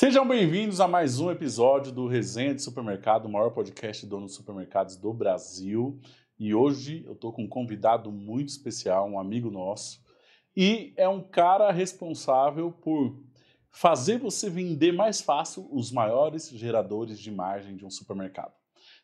Sejam bem-vindos a mais um episódio do Resenha de Supermercado, o maior podcast de donos de supermercados do Brasil. E hoje eu estou com um convidado muito especial, um amigo nosso, e é um cara responsável por fazer você vender mais fácil os maiores geradores de margem de um supermercado.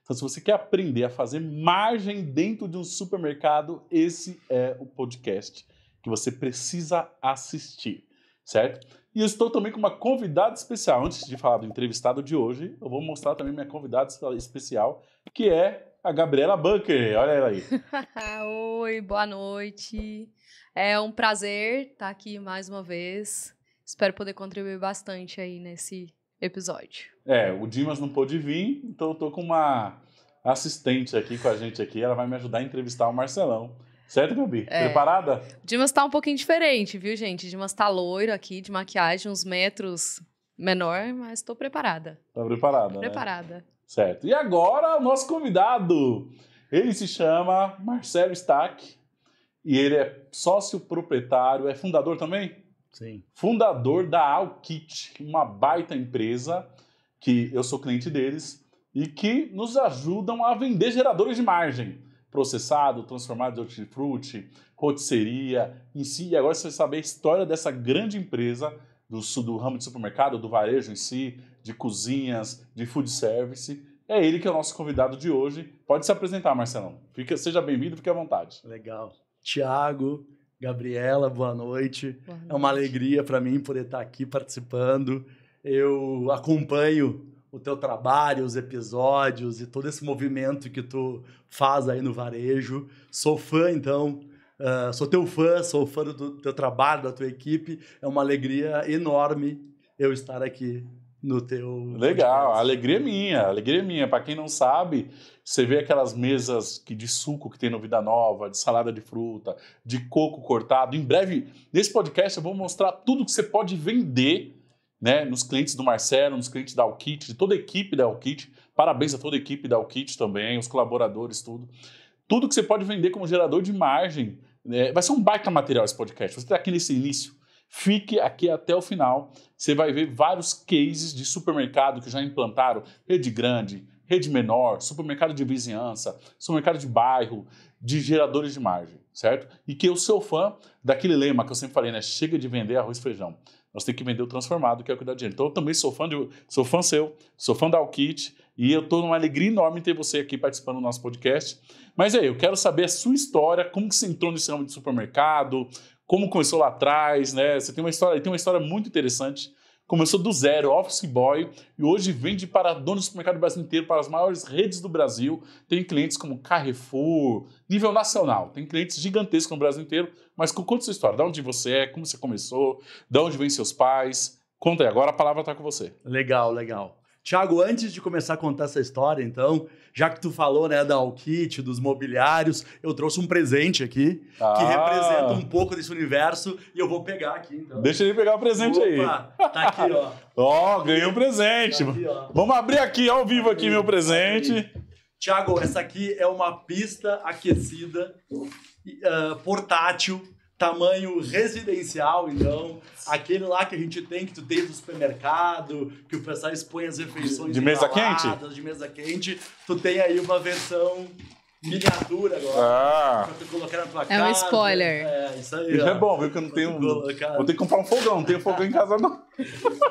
Então, se você quer aprender a fazer margem dentro de um supermercado, esse é o podcast que você precisa assistir certo? E eu estou também com uma convidada especial. Antes de falar do entrevistado de hoje, eu vou mostrar também minha convidada especial, que é a Gabriela Bunker. Olha ela aí. Oi, boa noite. É um prazer estar aqui mais uma vez. Espero poder contribuir bastante aí nesse episódio. É, o Dimas não pôde vir, então eu tô com uma assistente aqui com a gente aqui. Ela vai me ajudar a entrevistar o Marcelão. Certo, Gabi? É. Preparada? Dimas tá um pouquinho diferente, viu, gente? Dimas tá loiro aqui, de maquiagem, uns metros menor, mas tô preparada. Tá preparada, né? Preparada. Né? Certo. E agora, o nosso convidado. Ele se chama Marcelo Stack e ele é sócio proprietário, é fundador também? Sim. Fundador da Alkit, uma baita empresa que eu sou cliente deles e que nos ajudam a vender geradores de margem processado, transformado de hortifruti, rotisseria em si. E agora você vai saber a história dessa grande empresa do, do ramo de supermercado, do varejo em si, de cozinhas, de food service. É ele que é o nosso convidado de hoje. Pode se apresentar, Marcelão. Fica, seja bem-vindo, fique à vontade. Legal. Tiago, Gabriela, boa noite. boa noite. É uma alegria para mim poder estar aqui participando. Eu acompanho o teu trabalho, os episódios e todo esse movimento que tu faz aí no varejo. Sou fã, então, uh, sou teu fã, sou fã do teu trabalho, da tua equipe. É uma alegria enorme eu estar aqui no teu. Legal, alegria é minha, alegria é minha. Para quem não sabe, você vê aquelas mesas que de suco que tem no Vida Nova, de salada de fruta, de coco cortado. Em breve, nesse podcast eu vou mostrar tudo que você pode vender né, nos clientes do Marcelo, nos clientes da Alkit, de toda a equipe da Alkit. Parabéns a toda a equipe da Alkit também, os colaboradores, tudo. Tudo que você pode vender como gerador de margem. Né, vai ser um baita material esse podcast. Você está aqui nesse início. Fique aqui até o final. Você vai ver vários cases de supermercado que já implantaram rede grande, rede menor, supermercado de vizinhança, supermercado de bairro, de geradores de margem, certo? E que eu sou fã daquele lema que eu sempre falei, né? Chega de vender arroz e feijão nós temos que vender o transformado, que é o que dá dinheiro. Então, eu também sou fã, de, sou fã seu, sou fã da Alkit, e eu estou numa alegria enorme ter você aqui participando do nosso podcast. Mas aí, eu quero saber a sua história, como que você entrou nesse ramo de supermercado, como começou lá atrás, né? Você tem uma história, tem uma história muito interessante Começou do zero, office boy, e hoje vende para donos do mercado brasileiro inteiro, para as maiores redes do Brasil. Tem clientes como Carrefour, nível nacional. Tem clientes gigantescos no Brasil inteiro. Mas conta sua história, de onde você é, como você começou, de onde vêm seus pais. Conta aí, agora a palavra está com você. Legal, legal. Tiago, antes de começar a contar essa história, então, já que tu falou, né, da Alkit, dos mobiliários, eu trouxe um presente aqui ah. que representa um pouco desse universo e eu vou pegar aqui, então. Deixa ele pegar o presente Opa, aí. Tá aqui, ó. Ó, oh, ganhei um presente. Tá aqui, Vamos abrir aqui ao vivo aqui, aqui meu presente. Tiago, tá essa aqui é uma pista aquecida uh, portátil tamanho residencial, então, aquele lá que a gente tem, que tu tem no supermercado, que o pessoal expõe as refeições de mesa quente, de mesa quente, tu tem aí uma versão miniatura agora. Ah. na É um spoiler. É, isso aí. Isso é bom, viu? Que eu não tenho. Vou ter que comprar um fogão, não tenho fogão em casa, não.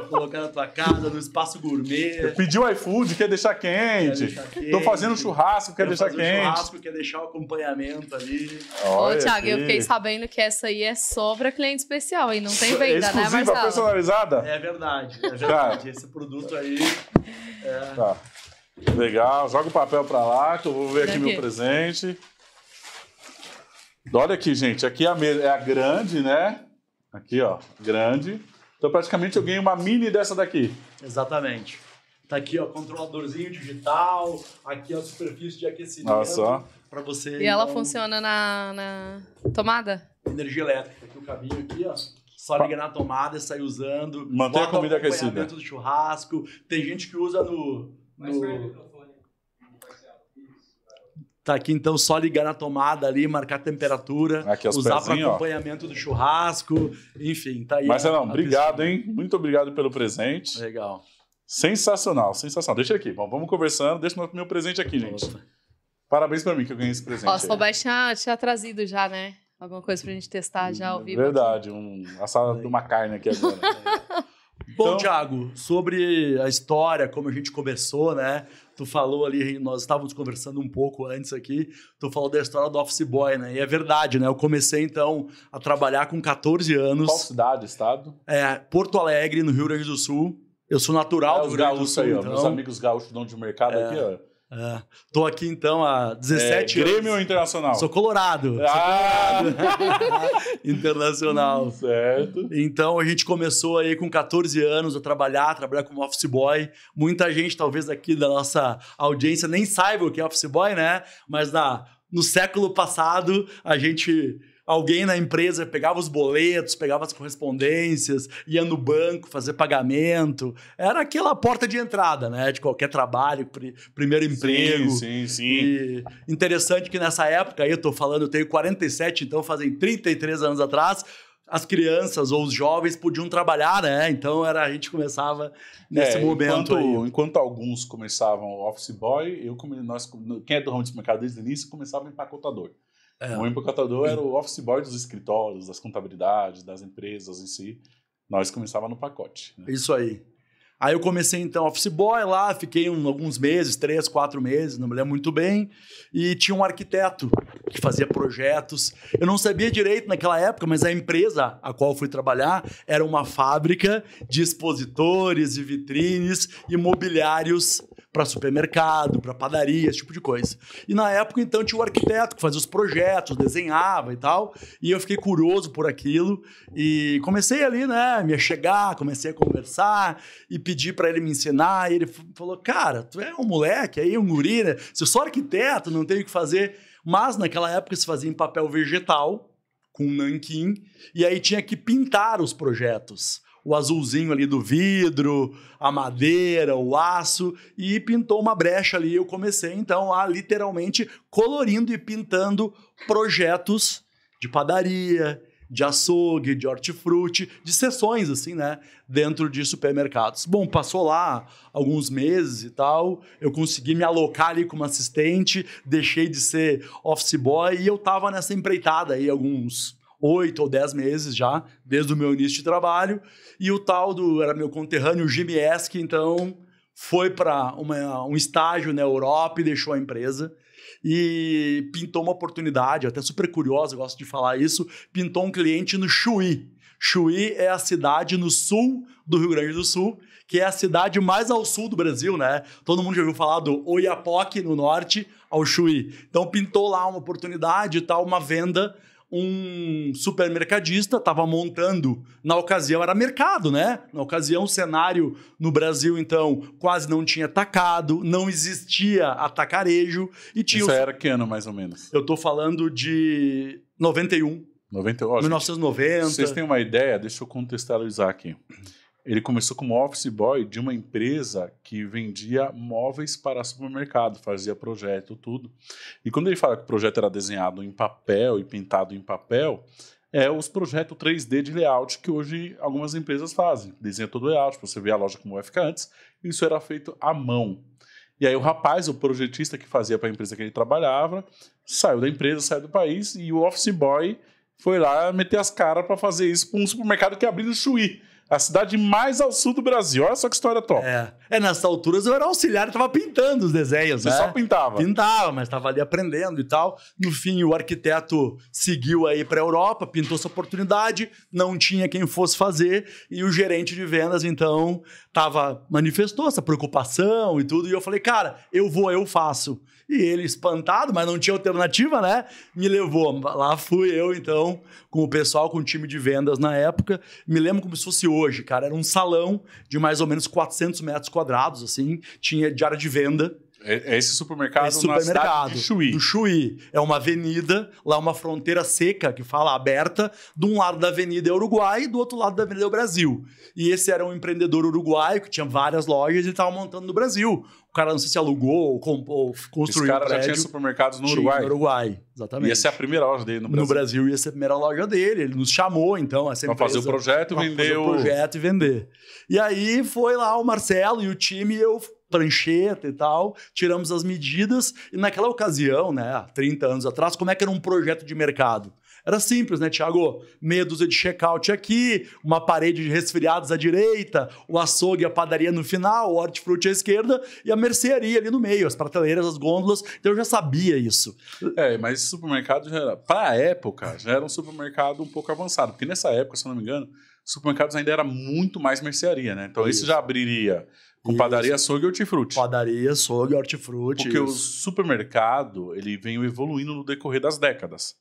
colocar na tua casa, no espaço gourmet. Eu pedi o iFood, quer deixar quente. Quer deixar quente. fazendo churrasco, quer deixar quente. churrasco, quer deixar o acompanhamento ali. Olha Ô, Thiago, aqui. eu fiquei sabendo que essa aí é só pra cliente especial e não tem venda, é Exclusiva, né, Marcelo? personalizada? É verdade, é verdade. Tá. Esse produto aí. É... Tá. Legal, joga o papel para lá que eu vou ver aqui, aqui meu presente. Olha aqui, gente, aqui é a, é a grande, né? Aqui, ó, grande. Então, praticamente, eu ganhei uma mini dessa daqui. Exatamente. Tá aqui, ó, controladorzinho digital, aqui a superfície de aquecimento. Olha só. Pra você, e ela funciona na, na, tomada? Energia elétrica. Tá aqui o cabinho aqui, ó. Só liga na tomada e sai usando. Mantém a comida aquecida. do churrasco. Tem gente que usa no mais perto do microfone. Tá aqui então só ligar na tomada ali, marcar a temperatura, usar para acompanhamento ó. do churrasco, enfim, tá aí. Marcelão, obrigado, piscina. hein? Muito obrigado pelo presente. Legal. Sensacional, sensacional. Deixa aqui, bom, vamos conversando. Deixa o meu presente aqui, gente. Nossa. Parabéns para mim que eu ganhei esse presente. Ó, só tinha, tinha trazido já, né? Alguma coisa pra gente testar já ao hum, vivo. Verdade, um sala de uma carne aqui agora. Bom, então... Thiago, sobre a história, como a gente começou, né? Tu falou ali, nós estávamos conversando um pouco antes aqui, tu falou da história do Office Boy, né? E é verdade, né? Eu comecei, então, a trabalhar com 14 anos. Qual cidade, estado? É, Porto Alegre, no Rio Grande do Sul. Eu sou natural é, do Rio Grande do Sul. Aí, então. Meus amigos gaúchos dono de mercado é. aqui, ó Estou é. aqui então há 17 é, Grêmio anos. Grêmio ou Internacional? Sou colorado. Ah! Sou colorado. internacional. Certo. Então a gente começou aí com 14 anos a trabalhar, a trabalhar como office boy. Muita gente, talvez aqui da nossa audiência, nem saiba o que é office boy, né? Mas na, no século passado a gente alguém na empresa pegava os boletos, pegava as correspondências, ia no banco fazer pagamento. Era aquela porta de entrada, né? De qualquer trabalho, pr primeiro emprego. Sim, sim, sim. E interessante que nessa época, aí eu tô falando, eu tenho 47, então fazem 33 anos atrás, as crianças ou os jovens podiam trabalhar, né? Então era, a gente começava nesse é, momento. Enquanto, enquanto, alguns começavam office boy, eu nós, quem é do ramo de mercado desde o início começava empacotador. É. O empacotador era o office boy dos escritórios, das contabilidades, das empresas em si. Nós começava no pacote. Né? Isso aí. Aí eu comecei, então, office boy lá, fiquei um, alguns meses, três, quatro meses, não me lembro muito bem. E tinha um arquiteto que fazia projetos. Eu não sabia direito naquela época, mas a empresa a qual fui trabalhar era uma fábrica de expositores, e vitrines e mobiliários para supermercado, para padaria, esse tipo de coisa. E na época, então, tinha o arquiteto que fazia os projetos, desenhava e tal. E eu fiquei curioso por aquilo e comecei ali, né, me chegar, comecei a conversar e pedi para ele me ensinar. E ele falou: Cara, tu é um moleque aí, um guri, né? Se eu sou arquiteto, não tenho o que fazer. Mas naquela época se fazia em papel vegetal, com nanquim, e aí tinha que pintar os projetos o azulzinho ali do vidro, a madeira, o aço, e pintou uma brecha ali. Eu comecei, então, a literalmente colorindo e pintando projetos de padaria, de açougue, de hortifruti, de sessões, assim, né? Dentro de supermercados. Bom, passou lá alguns meses e tal, eu consegui me alocar ali como assistente, deixei de ser office boy e eu tava nessa empreitada aí alguns oito ou dez meses já, desde o meu início de trabalho. E o tal do, era meu conterrâneo, o Jimmy Esk, então foi para um estágio na Europa e deixou a empresa. E pintou uma oportunidade, até super curiosa, gosto de falar isso. Pintou um cliente no Chuí. Chuí é a cidade no sul do Rio Grande do Sul, que é a cidade mais ao sul do Brasil, né? Todo mundo já ouviu falar do Oiapoque no norte ao Chuí. Então pintou lá uma oportunidade e tal, uma venda um supermercadista estava montando, na ocasião era mercado, né? Na ocasião, o cenário no Brasil, então, quase não tinha atacado, não existia atacarejo. E tinha Isso era que ano, mais ou menos? Eu estou falando de 91. 91, 1990. Vocês têm uma ideia? Deixa eu contextualizar aqui. Ele começou como office boy de uma empresa que vendia móveis para supermercado, fazia projeto, tudo. E quando ele fala que o projeto era desenhado em papel e pintado em papel, é os projetos 3D de layout que hoje algumas empresas fazem. Desenha todo o layout, você vê a loja como vai ficar antes. Isso era feito à mão. E aí o rapaz, o projetista que fazia para a empresa que ele trabalhava, saiu da empresa, saiu do país e o office boy foi lá meter as caras para fazer isso para um supermercado que é abriu no Chuí. A cidade mais ao sul do Brasil. Olha só que história top. É, é nessa altura eu era auxiliar, eu tava pintando os desenhos, Você né? só pintava. Pintava, mas estava ali aprendendo e tal. No fim, o arquiteto seguiu aí para a Europa, pintou essa oportunidade, não tinha quem fosse fazer, e o gerente de vendas, então, tava, manifestou essa preocupação e tudo, e eu falei, cara, eu vou, eu faço. E ele, espantado, mas não tinha alternativa, né? Me levou. Lá fui eu, então, com o pessoal, com o time de vendas na época. Me lembro como se fosse hoje, cara. Era um salão de mais ou menos 400 metros quadrados, assim. Tinha de área de venda. É, é, esse supermercado, esse é supermercado de Chuí. do Chuí. É uma avenida, lá uma fronteira seca, que fala aberta. De um lado da avenida é Uruguai e do outro lado da avenida é o Brasil. E esse era um empreendedor uruguaio que tinha várias lojas e estava montando no Brasil. O cara não sei se alugou ou, comprou, ou construiu Esse cara um já tinha supermercados no Uruguai. No Uruguai, exatamente. E essa é a primeira loja dele no Brasil. No Brasil ia ser é a primeira loja dele. Ele nos chamou, então, essa empresa. Pra fazer o projeto e vender fazer o... projeto e vender. E aí foi lá o Marcelo e o time e eu prancheta e tal, tiramos as medidas e naquela ocasião, né, 30 anos atrás, como é que era um projeto de mercado? Era simples, né, Tiago? Meia dúzia de check-out aqui, uma parede de resfriados à direita, o açougue e a padaria no final, o hortifruti à esquerda e a mercearia ali no meio, as prateleiras, as gôndolas. Então eu já sabia isso. É, mas esse supermercado já era, para a época, já era um supermercado um pouco avançado, porque nessa época, se eu não me engano, supermercados ainda era muito mais mercearia, né? Então isso, isso já abriria com isso. padaria, açougue e hortifruti. Padaria, açougue, hortifruti. Porque isso. o supermercado, ele vem evoluindo no decorrer das décadas.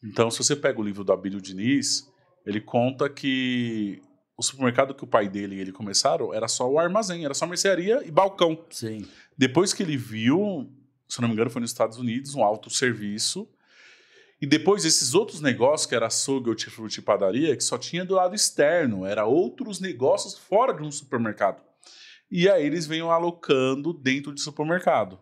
Então, se você pega o livro do Abílio Diniz, ele conta que o supermercado que o pai dele e ele começaram era só o armazém, era só mercearia e balcão. Sim. Depois que ele viu, se não me engano, foi nos Estados Unidos, um serviço E depois esses outros negócios, que era açougue, hortifruti e padaria, que só tinha do lado externo, era outros negócios fora de um supermercado. E aí eles vêm alocando dentro de supermercado.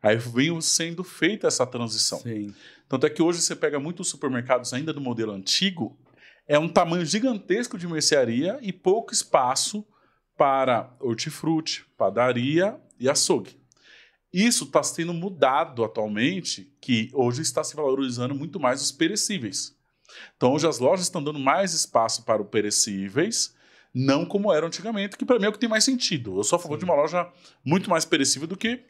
Aí vem sendo feita essa transição. Sim. Tanto é que hoje você pega muitos supermercados ainda do modelo antigo, é um tamanho gigantesco de mercearia e pouco espaço para hortifruti, padaria e açougue. Isso está sendo mudado atualmente, que hoje está se valorizando muito mais os perecíveis. Então, hoje as lojas estão dando mais espaço para os perecíveis não como era antigamente, que para mim é o que tem mais sentido. Eu sou a favor Sim. de uma loja muito mais perecível do que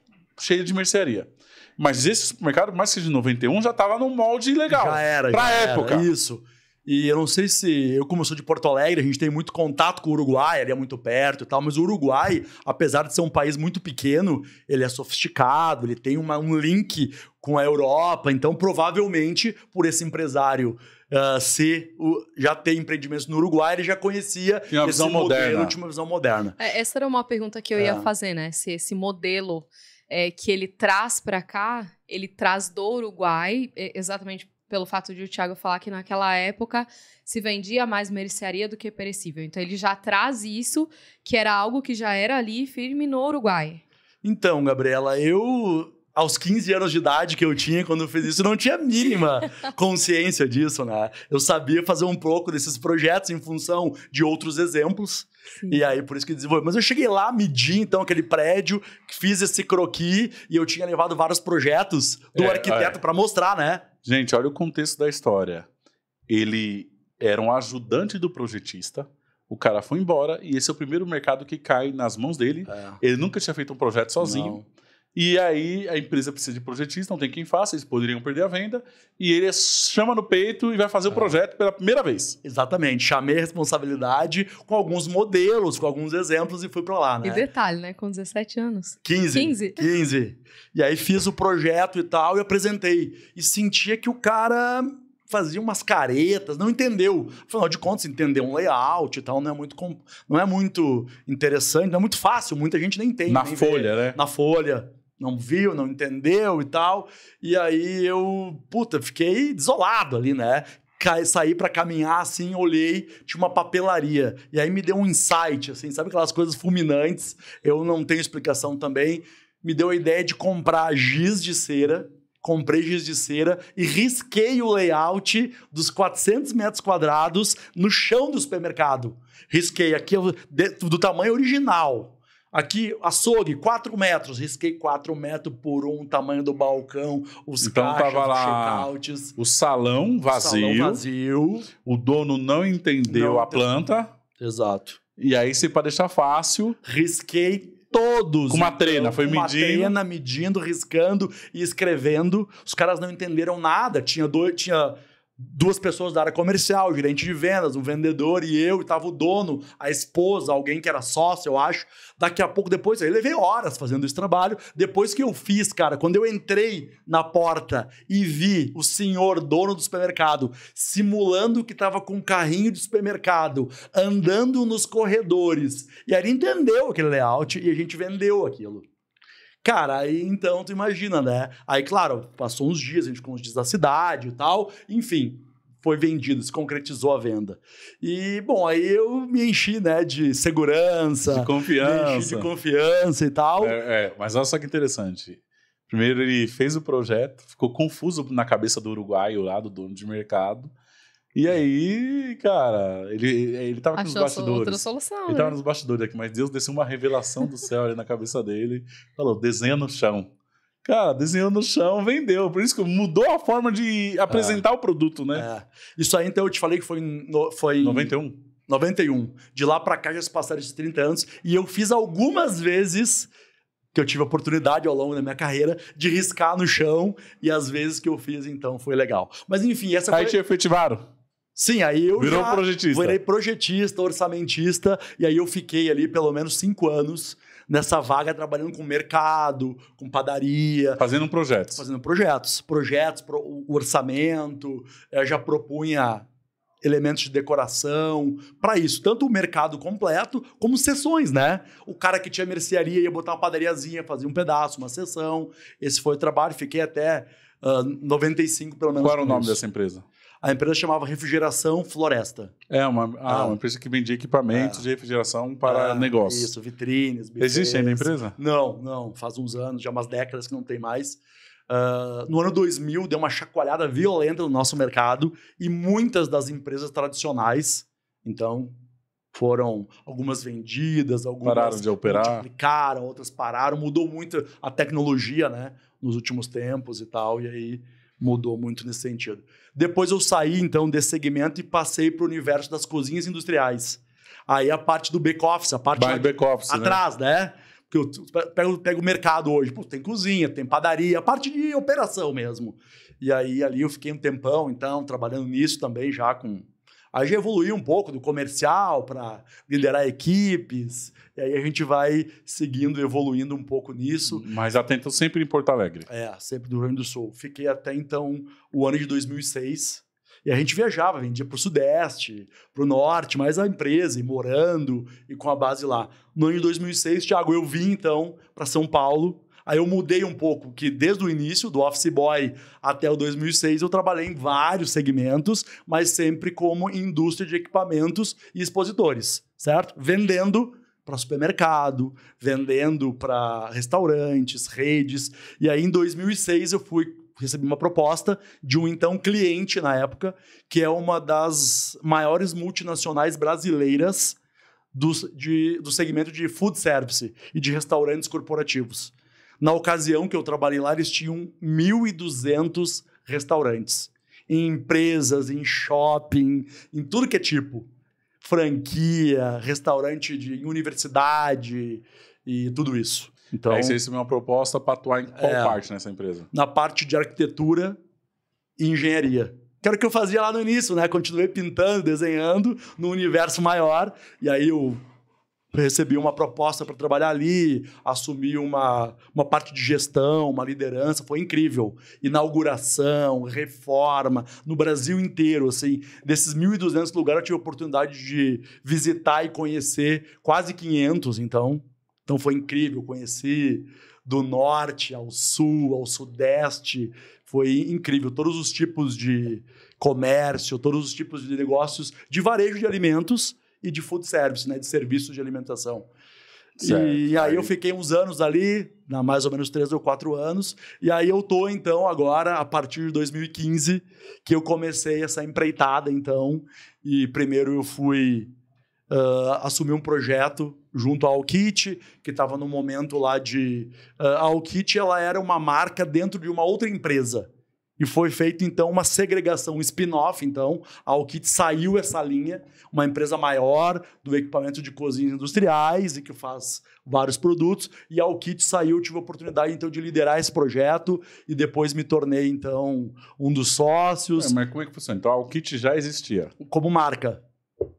cheia de mercearia. Mas esse supermercado, mais que de 91, já estava num molde legal. Já era. Pra já época. Era, isso. E eu não sei se. Eu, como eu sou de Porto Alegre, a gente tem muito contato com o Uruguai, ali é muito perto e tal, mas o Uruguai, apesar de ser um país muito pequeno, ele é sofisticado, ele tem uma, um link com a Europa, então provavelmente por esse empresário uh, ah, ser o, já ter empreendimentos no Uruguai, ele já conhecia Tinha uma esse visão modelo, moderna. tinha uma visão moderna. É, essa era uma pergunta que eu ia é. fazer, né? Se esse modelo é, que ele traz para cá, ele traz do Uruguai, é, exatamente pelo fato de o Thiago falar que naquela época se vendia mais mercearia do que perecível. Então ele já traz isso, que era algo que já era ali firme no Uruguai. Então, Gabriela, eu aos 15 anos de idade que eu tinha quando eu fiz isso, não tinha a mínima consciência disso, né? Eu sabia fazer um pouco desses projetos em função de outros exemplos. Sim. E aí, por isso que desenvolvi. Mas eu cheguei lá, medi então aquele prédio, fiz esse croqui e eu tinha levado vários projetos do é, arquiteto é. para mostrar, né? Gente, olha o contexto da história. Ele era um ajudante do projetista. O cara foi embora e esse é o primeiro mercado que cai nas mãos dele. É. Ele nunca tinha feito um projeto sozinho. Não. E aí a empresa precisa de projetista, não tem quem faça, eles poderiam perder a venda. E ele chama no peito e vai fazer é. o projeto pela primeira vez. Exatamente. Chamei a responsabilidade com alguns modelos, com alguns exemplos e fui para lá, né? E detalhe, né? Com 17 anos. 15. 15. 15. E aí fiz o projeto e tal e apresentei. E sentia que o cara fazia umas caretas, não entendeu. Afinal de contas, entender um layout e tal não é muito, não é muito interessante, não é muito fácil, muita gente nem tem. Na nem folha, vê. né? Na folha não viu, não entendeu e tal. E aí eu, puta, fiquei desolado ali, né? saí para caminhar assim, olhei, tinha uma papelaria. E aí me deu um insight, assim, sabe aquelas coisas fulminantes? Eu não tenho explicação também. Me deu a ideia de comprar giz de cera. Comprei giz de cera e risquei o layout dos 400 metros quadrados no chão do supermercado. Risquei aqui do tamanho original Aqui, açougue, 4 metros. Risquei 4 metros por um, tamanho do balcão, os então, caixas, tava lá checkouts. O salão vazio. O salão vazio. O dono não entendeu não a planta. Exato. E aí, se para deixar fácil... Risquei todos. Com uma então, trena, foi uma medindo. Uma trena, medindo, riscando e escrevendo. Os caras não entenderam nada. Tinha dois... Tinha duas pessoas da área comercial, o gerente de vendas, o vendedor e eu, e tava o dono, a esposa, alguém que era sócio, eu acho. Daqui a pouco depois, eu levei horas fazendo esse trabalho. Depois que eu fiz, cara, quando eu entrei na porta e vi o senhor dono do supermercado simulando que tava com um carrinho de supermercado, andando nos corredores, e aí ele entendeu aquele layout e a gente vendeu aquilo. Cara, aí então tu imagina, né? Aí, claro, passou uns dias, a gente com os dias da cidade e tal, enfim. Foi vendido, se concretizou a venda. E, bom, aí eu me enchi, né, de segurança. De confiança. Me enchi de confiança e tal. É, é, mas olha só que interessante. Primeiro ele fez o projeto, ficou confuso na cabeça do uruguaio lá, do dono de mercado. E aí, cara, ele, ele tava aqui Achou nos bastidores. Outra solução, ele tava né? nos bastidores aqui, mas Deus desceu uma revelação do céu ali na cabeça dele. Falou: desenha no chão. Cara, desenhou no chão, vendeu. Por isso que mudou a forma de apresentar é. o produto, né? É. Isso aí, então, eu te falei que foi em. foi em... 91. 91. De lá para cá já se passaram esses 30 anos. E eu fiz algumas vezes que eu tive a oportunidade ao longo da minha carreira de riscar no chão. E as vezes que eu fiz, então, foi legal. Mas enfim, essa aí foi. Aí te efetivaram? Sim, aí eu Virou já projetista. virei projetista, orçamentista, e aí eu fiquei ali pelo menos cinco anos nessa vaga trabalhando com mercado, com padaria. Fazendo projetos. Fazendo projetos. Projetos, pro, o orçamento, eu eh, já propunha elementos de decoração, para isso, tanto o mercado completo como sessões, né? O cara que tinha mercearia ia botar uma padariazinha, fazia um pedaço, uma sessão. Esse foi o trabalho, fiquei até uh, ah, 95 pelo menos. Qual era o nome isso. dessa empresa? A empresa chamava Refrigeração Floresta. É, uma, ah, ah, uma empresa que vendia equipamentos é. de refrigeração para é, negócios. Isso, vitrines. Bifes. Existe ainda a empresa? Não, não. Faz uns anos, já umas décadas que não tem mais. Uh, no ano 2000 deu uma chacoalhada violenta no nosso mercado e muitas das empresas tradicionais, então foram algumas vendidas, algumas pararam de operar, multiplicaram, outras pararam, mudou muito a tecnologia, né, nos últimos tempos e tal, e aí mudou muito nesse sentido. Depois eu saí, então, desse segmento e passei para o universo das cozinhas industriais. Aí a parte do back-office, a parte do back office, né? atrás, né? né? Porque eu pego, pego o mercado hoje, Pô, tem cozinha, tem padaria, a parte de operação mesmo. E aí ali eu fiquei um tempão, então, trabalhando nisso também já com Aí já evoluiu um pouco do comercial para liderar equipes, e aí a gente vai seguindo, evoluindo um pouco nisso. Mas atento sempre em Porto Alegre. É, sempre do Rio Grande do Sul. Fiquei até então o ano de 2006. E a gente viajava, vendia para o Sudeste, para o Norte, mais a empresa, e morando e com a base lá. No ano de 2006, Thiago, eu vim então para São Paulo Aí eu mudei um pouco, que desde o início, do Office Boy até o 2006, eu trabalhei em vários segmentos, mas sempre como indústria de equipamentos e expositores, certo? Vendendo para supermercado, vendendo para restaurantes, redes. E aí em 2006 eu fui recebi uma proposta de um então cliente na época, que é uma das maiores multinacionais brasileiras do, de, do segmento de food service e de restaurantes corporativos. Na ocasião que eu trabalhei lá, eles tinham 1.200 restaurantes. Em empresas, em shopping, em tudo que é tipo. Franquia, restaurante de universidade e tudo isso. Então, Aí vocês minha uma proposta para atuar em qual é, parte nessa empresa? Na parte de arquitetura e engenharia que era o que eu fazia lá no início, né? Continuei pintando, desenhando no universo maior. E aí eu recebi uma proposta para trabalhar ali, assumi uma, uma parte de gestão, uma liderança, foi incrível. Inauguração, reforma, no Brasil inteiro, assim, desses 1.200 lugares eu tive a oportunidade de visitar e conhecer quase 500, então. Então foi incrível, conheci do norte ao sul, ao sudeste, foi incrível, todos os tipos de comércio, todos os tipos de negócios de varejo de alimentos, e de food service, né, de serviço de alimentação. Certo, e aí, aí, eu fiquei uns anos ali, na mais ou menos três ou quatro anos, e aí eu tô então agora a partir de 2015 que eu comecei essa empreitada então, e primeiro eu fui uh, assumir um projeto junto à Kit que estava no momento lá de uh, a Alkit ela era uma marca dentro de uma outra empresa. E foi feita, então, uma segregação, um spin-off, então, ao que saiu essa linha, uma empresa maior do equipamento de cozinhas industriais e que faz vários produtos. E ao Kit saiu, tive a oportunidade, então, de liderar esse projeto e depois me tornei, então, um dos sócios. É, mas como é que funciona? Então, a Kit já existia? Como marca.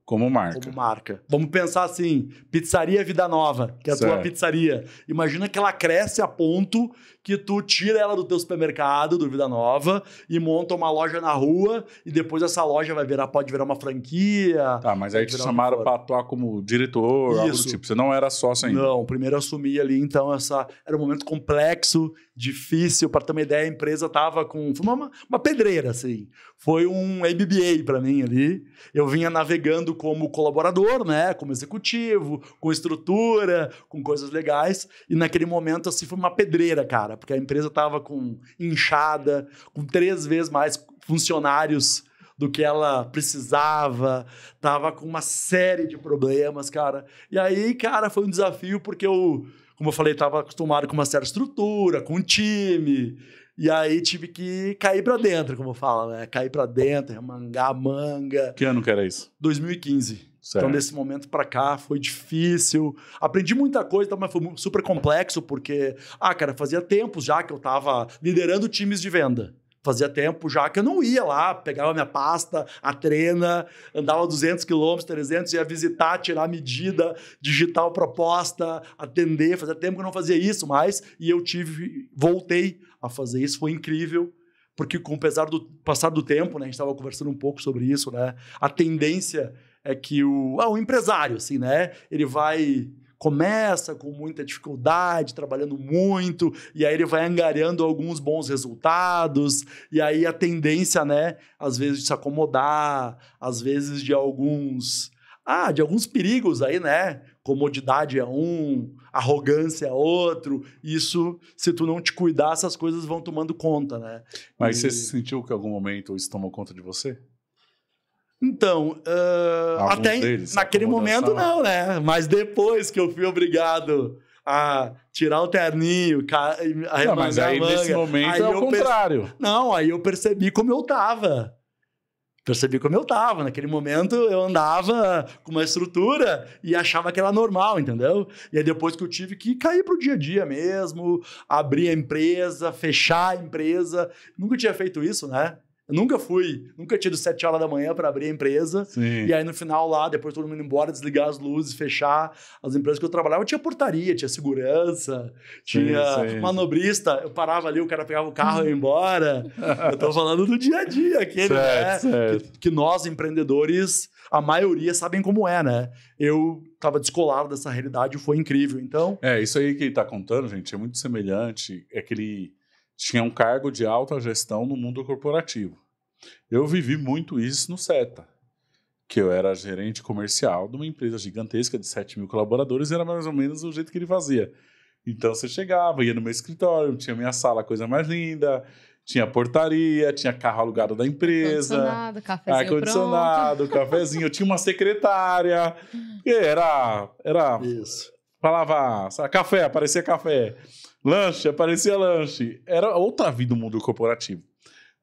Como marca. Como marca. Vamos pensar assim: pizzaria Vida Nova, que é a certo. tua pizzaria. Imagina que ela cresce a ponto que tu tira ela do teu supermercado, do Vida Nova, e monta uma loja na rua, e depois essa loja vai virar, pode virar uma franquia. Tá, mas aí te chamaram para atuar como diretor, Isso. algo do tipo. Você não era sócio ainda. Não, primeiro eu assumi ali, então essa era um momento complexo, difícil. Para ter uma ideia, a empresa tava com. Foi uma, uma pedreira, assim. Foi um MBA para mim ali. Eu vinha navegando como colaborador, né? Como executivo, com estrutura, com coisas legais. E naquele momento, assim, foi uma pedreira, cara, porque a empresa tava com inchada, com três vezes mais funcionários do que ela precisava, tava com uma série de problemas, cara. E aí, cara, foi um desafio porque eu, como eu falei, tava acostumado com uma certa estrutura, com um time, e aí tive que cair para dentro, como fala, né? Cair para dentro, remangar manga. Que ano que era isso? 2015. Então, certo. Então, desse momento para cá, foi difícil. Aprendi muita coisa, tá, mas foi super complexo, porque, ah, cara, fazia tempo já que eu estava liderando times de venda. Fazia tempo já que eu não ia lá, pegava minha pasta, a trena, andava 200 quilômetros, 300, ia visitar, tirar medida, digital proposta, atender. Fazia tempo que eu não fazia isso mais e eu tive, voltei a fazer isso. Foi incrível, porque com o pesar do passar do tempo, né, a gente estava conversando um pouco sobre isso, né? A tendência é que o, ah, o empresário, assim, né? Ele vai começa com muita dificuldade, trabalhando muito, e aí ele vai angariando alguns bons resultados, e aí a tendência, né, às vezes de se acomodar, às vezes de alguns ah, de alguns perigos aí, né? Comodidade é um, arrogância é outro. Isso, se tu não te cuidar, essas coisas vão tomando conta, né? Mas e... você sentiu que em algum momento isso tomou conta de você? Então, uh, até deles, naquele momento não, né? Mas depois que eu fui obrigado a tirar o terninho, a não, mas aí manga, nesse momento aí é o contrário. Não, aí eu percebi como eu tava percebi como eu tava. Naquele momento eu andava com uma estrutura e achava que era normal, entendeu? E aí depois que eu tive que cair pro dia a dia mesmo, abrir a empresa, fechar a empresa. Nunca tinha feito isso, né? Eu nunca fui, nunca tiro sete horas da manhã para abrir a empresa. Sim. E aí no final lá, depois todo mundo indo embora, desligar as luzes, fechar. As empresas que eu trabalhava tinha portaria, tinha segurança, tinha sim, tipo, sim. manobrista. Eu parava ali, o cara pegava o carro e ia embora. eu tô falando do dia a dia, aquele, certo, né? Certo. Que, que nós, empreendedores, a maioria sabem como é, né? Eu estava descolado dessa realidade, foi incrível. Então. É, isso aí que ele está contando, gente, é muito semelhante. É que ele tinha um cargo de alta gestão no mundo corporativo. Eu vivi muito isso no SETA, que eu era gerente comercial de uma empresa gigantesca de 7 mil colaboradores, era mais ou menos o jeito que ele fazia. Então você chegava, ia no meu escritório, tinha minha sala, coisa mais linda, tinha portaria, tinha carro alugado da empresa. Ar-condicionado, cafezinho. Ar-condicionado, cafezinho. Eu tinha uma secretária. Uhum. era. Era. Isso. Falava. café, aparecia café. Lanche, aparecia lanche. Era outra vida do mundo corporativo.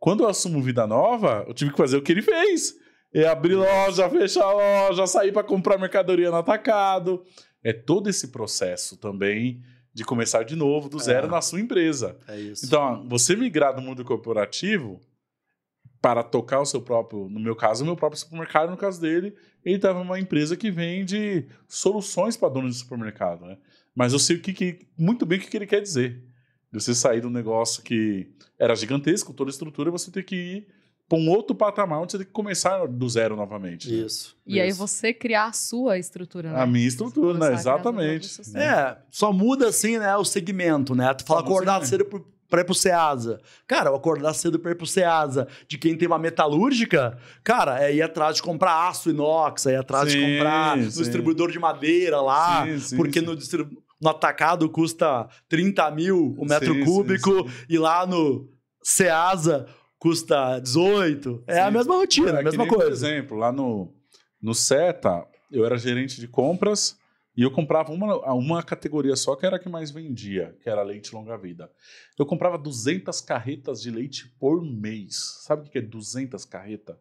Quando eu assumo Vida Nova, eu tive que fazer o que ele fez. É abrir loja, fechar loja, sair para comprar mercadoria no atacado. É todo esse processo também de começar de novo, do é. zero, é. na sua empresa. É isso. Então, você migrar do mundo corporativo para tocar o seu próprio, no meu caso, o meu próprio supermercado, no caso dele, ele estava tá numa empresa que vende soluções para donos de supermercado, né? Mas eu sei o que, que muito bem o que ele quer dizer. De você sair de um negócio que era gigantesco, toda a estrutura, você ter que ir para um outro patamar onde você tem que começar do zero novamente. Né? Isso. E isso. aí você criar a sua estrutura, né? A minha estrutura, né? Exatamente. É, só muda assim, né? O segmento, né? Tu fala acordar cedo para ir pro Ceasa. Cara, acordar cedo para ir pro Ceasa. De quem tem uma metalúrgica, cara, é ir atrás de comprar aço inox, é ir atrás sim, de comprar sim. no distribuidor de madeira lá, sim, porque no distribuidor no atacado custa 30 mil o metro sim, cúbico sim, sim. e lá no Ceasa custa 18. É a mesma rotina, é, a é mesma coisa. Por exemplo, lá no, no CETA, eu era gerente de compras e eu comprava uma, uma categoria só que era a que mais vendia, que era leite longa-vida. Eu comprava 200 carretas de leite por mês. Sabe o que é 200 carretas?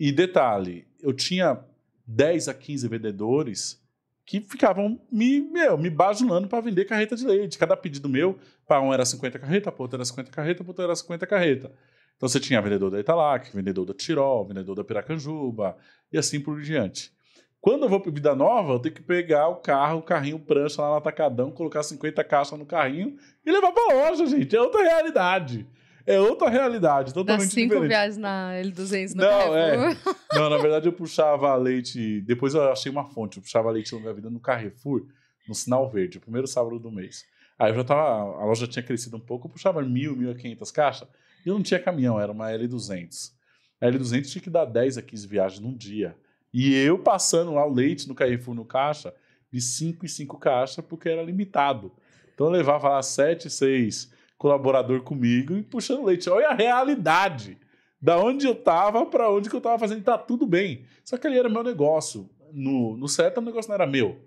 E detalhe, eu tinha 10 a 15 vendedores que ficavam me, meu, me bajulando para vender carreta de leite. Cada pedido meu, para um era 50 carreta, para outro era 50 carreta, para outro era 50 carreta. Então você tinha vendedor da Italac, vendedor da Tirol, vendedor da Piracanjuba e assim por diante. Quando eu vou para Vida Nova, eu tenho que pegar o carro, o carrinho prancha lá no Atacadão, colocar 50 caixas no carrinho e levar para loja, gente. É outra realidade é outra realidade, totalmente Dá cinco diferente. viagens na L200 no Não, Carrefour. É. Não, na verdade eu puxava leite, depois eu achei uma fonte, eu puxava leite na minha vida no Carrefour, no Sinal Verde, o primeiro sábado do mês. Aí eu já tava, a loja tinha crescido um pouco, eu puxava mil, mil e quinhentas caixas, e eu não tinha caminhão, era uma L200. A L200 tinha que dar 10 a 15 viagens num dia. E eu passando lá o leite no Carrefour no caixa, de 5 em 5 caixas, porque era limitado. Então eu levava lá 7, 6 colaborador comigo e puxando leite. Olha a realidade. Da onde eu estava para onde que eu estava fazendo. Tá tudo bem. Só que ali era meu negócio. No, no o negócio não era meu.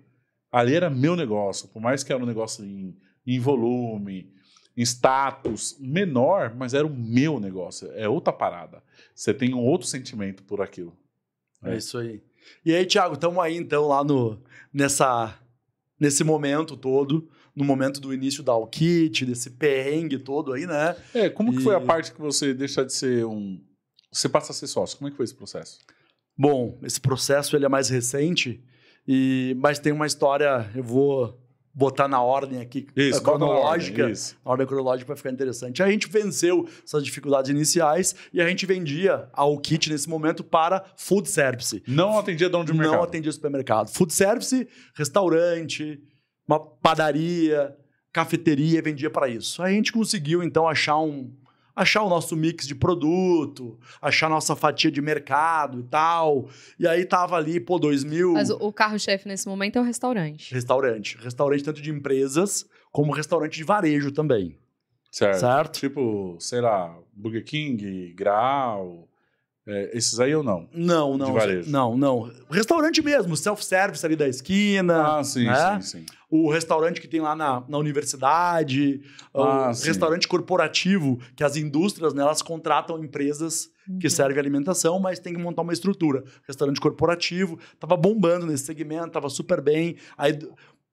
Ali era meu negócio. Por mais que era um negócio em, em volume, em status menor, mas era o meu negócio. É outra parada. Você tem um outro sentimento por aquilo. Né? É isso aí. E aí, Thiago, estamos aí então lá no, nessa, nesse momento todo no momento do início da Alkit, desse perrengue todo aí, né? É, como e... que foi a parte que você deixa de ser um... Você passa a ser sócio, como é que foi esse processo? Bom, esse processo ele é mais recente, e mas tem uma história, eu vou botar na ordem aqui isso, cronológica, na ordem, isso. ordem cronológica para ficar interessante. A gente venceu essas dificuldades iniciais e a gente vendia ao kit nesse momento para food service. Não atendia dono de mercado. Não atendia supermercado. Food service, restaurante, uma padaria, cafeteria vendia para isso. Aí a gente conseguiu então achar um achar o nosso mix de produto, achar nossa fatia de mercado e tal. E aí tava ali, pô, mil. Mas o carro-chefe nesse momento é o restaurante. Restaurante, restaurante tanto de empresas como restaurante de varejo também. Certo. certo? Tipo, sei lá, Burger King, Grau, é, esses aí ou não? Não, não. De varejo. Não, não. Restaurante mesmo, self-service ali da esquina. Ah, sim, né? sim, sim o restaurante que tem lá na, na universidade, ah, restaurante corporativo, que as indústrias né, elas contratam empresas uhum. que servem alimentação, mas tem que montar uma estrutura. Restaurante corporativo, tava bombando nesse segmento, tava super bem. Aí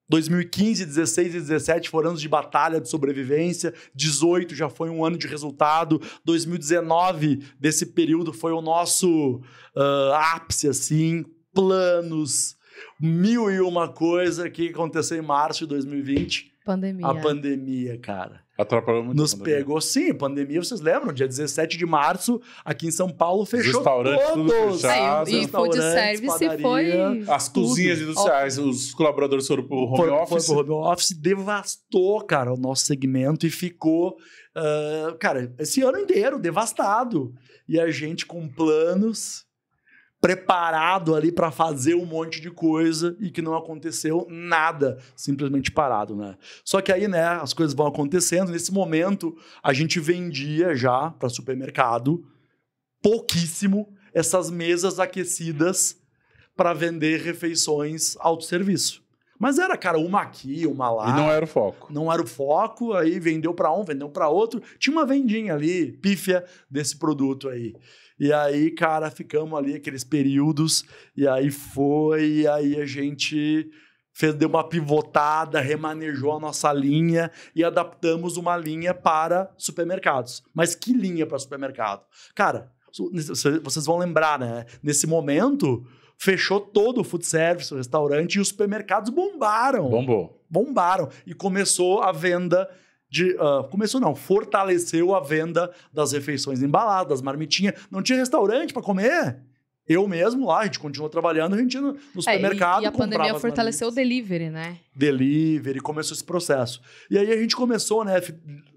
2015, 16 e 17 foram anos de batalha, de sobrevivência. 18 já foi um ano de resultado. 2019 desse período foi o nosso uh, ápice, assim, planos, mil e uma coisa que aconteceu em março de 2020. Pandemia. A pandemia, cara. Atrapalhou muito. Nos pegou, sim, pandemia, vocês lembram? Dia 17 de março, aqui em São Paulo, fechou Restaurante, todos. Tudo fechado. É, e food service foi... As tudo. cozinhas industriais, oh. os colaboradores foram pro home foi, office. Foi pro home office, devastou, cara, o nosso segmento e ficou, uh, cara, esse ano inteiro devastado. E a gente com planos preparado ali para fazer um monte de coisa e que não aconteceu nada, simplesmente parado, né? Só que aí, né, as coisas vão acontecendo. Nesse momento, a gente vendia já para supermercado pouquíssimo essas mesas aquecidas para vender refeições autosserviço. Mas era, cara, uma aqui, uma lá. E não era o foco. Não era o foco, aí vendeu para um, vendeu para outro. Tinha uma vendinha ali, pífia, desse produto aí. E aí, cara, ficamos ali aqueles períodos, e aí foi, e aí a gente fez, deu uma pivotada, remanejou a nossa linha e adaptamos uma linha para supermercados. Mas que linha para supermercado? Cara, vocês vão lembrar, né? Nesse momento, fechou todo o food service, o restaurante, e os supermercados bombaram. Bombou. Bombaram. E começou a venda de. Uh, começou não, fortaleceu a venda das refeições embaladas, marmitinha. Não tinha restaurante para comer. Eu mesmo lá, a gente continuou trabalhando, a gente ia no, supermercado. É, e, e a pandemia fortaleceu o delivery, né? Delivery, começou esse processo. E aí a gente começou, né?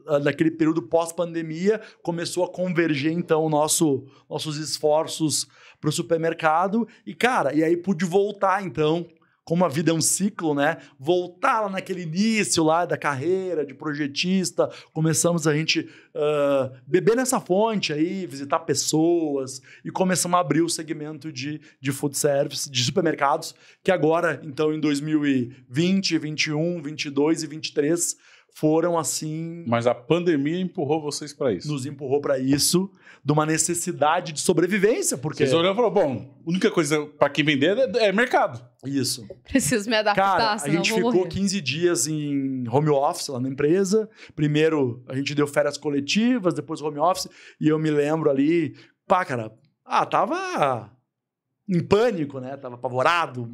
Ah, naquele período pós-pandemia, começou a converger, então, nosso, nossos esforços para o supermercado. E, cara, e aí pude voltar, então, como a vida é um ciclo, né? Voltar lá naquele início lá da carreira de projetista, começamos a gente uh, beber nessa fonte aí, visitar pessoas e começamos a abrir o segmento de, de food service, de supermercados, que agora, então, em 2020, 2021, 22 e 23 foram assim. Mas a pandemia empurrou vocês para isso. Nos empurrou para isso, de uma necessidade de sobrevivência, porque. Vocês olharam e falaram: bom, a única coisa para quem vender é, é, mercado. Isso. Preciso me adaptar. Cara, a gente ficou morrer. 15 dias em home office lá na empresa. Primeiro a gente deu férias coletivas, depois home office. E eu me lembro ali, pá, cara, ah, tava em pânico, né? Tava apavorado,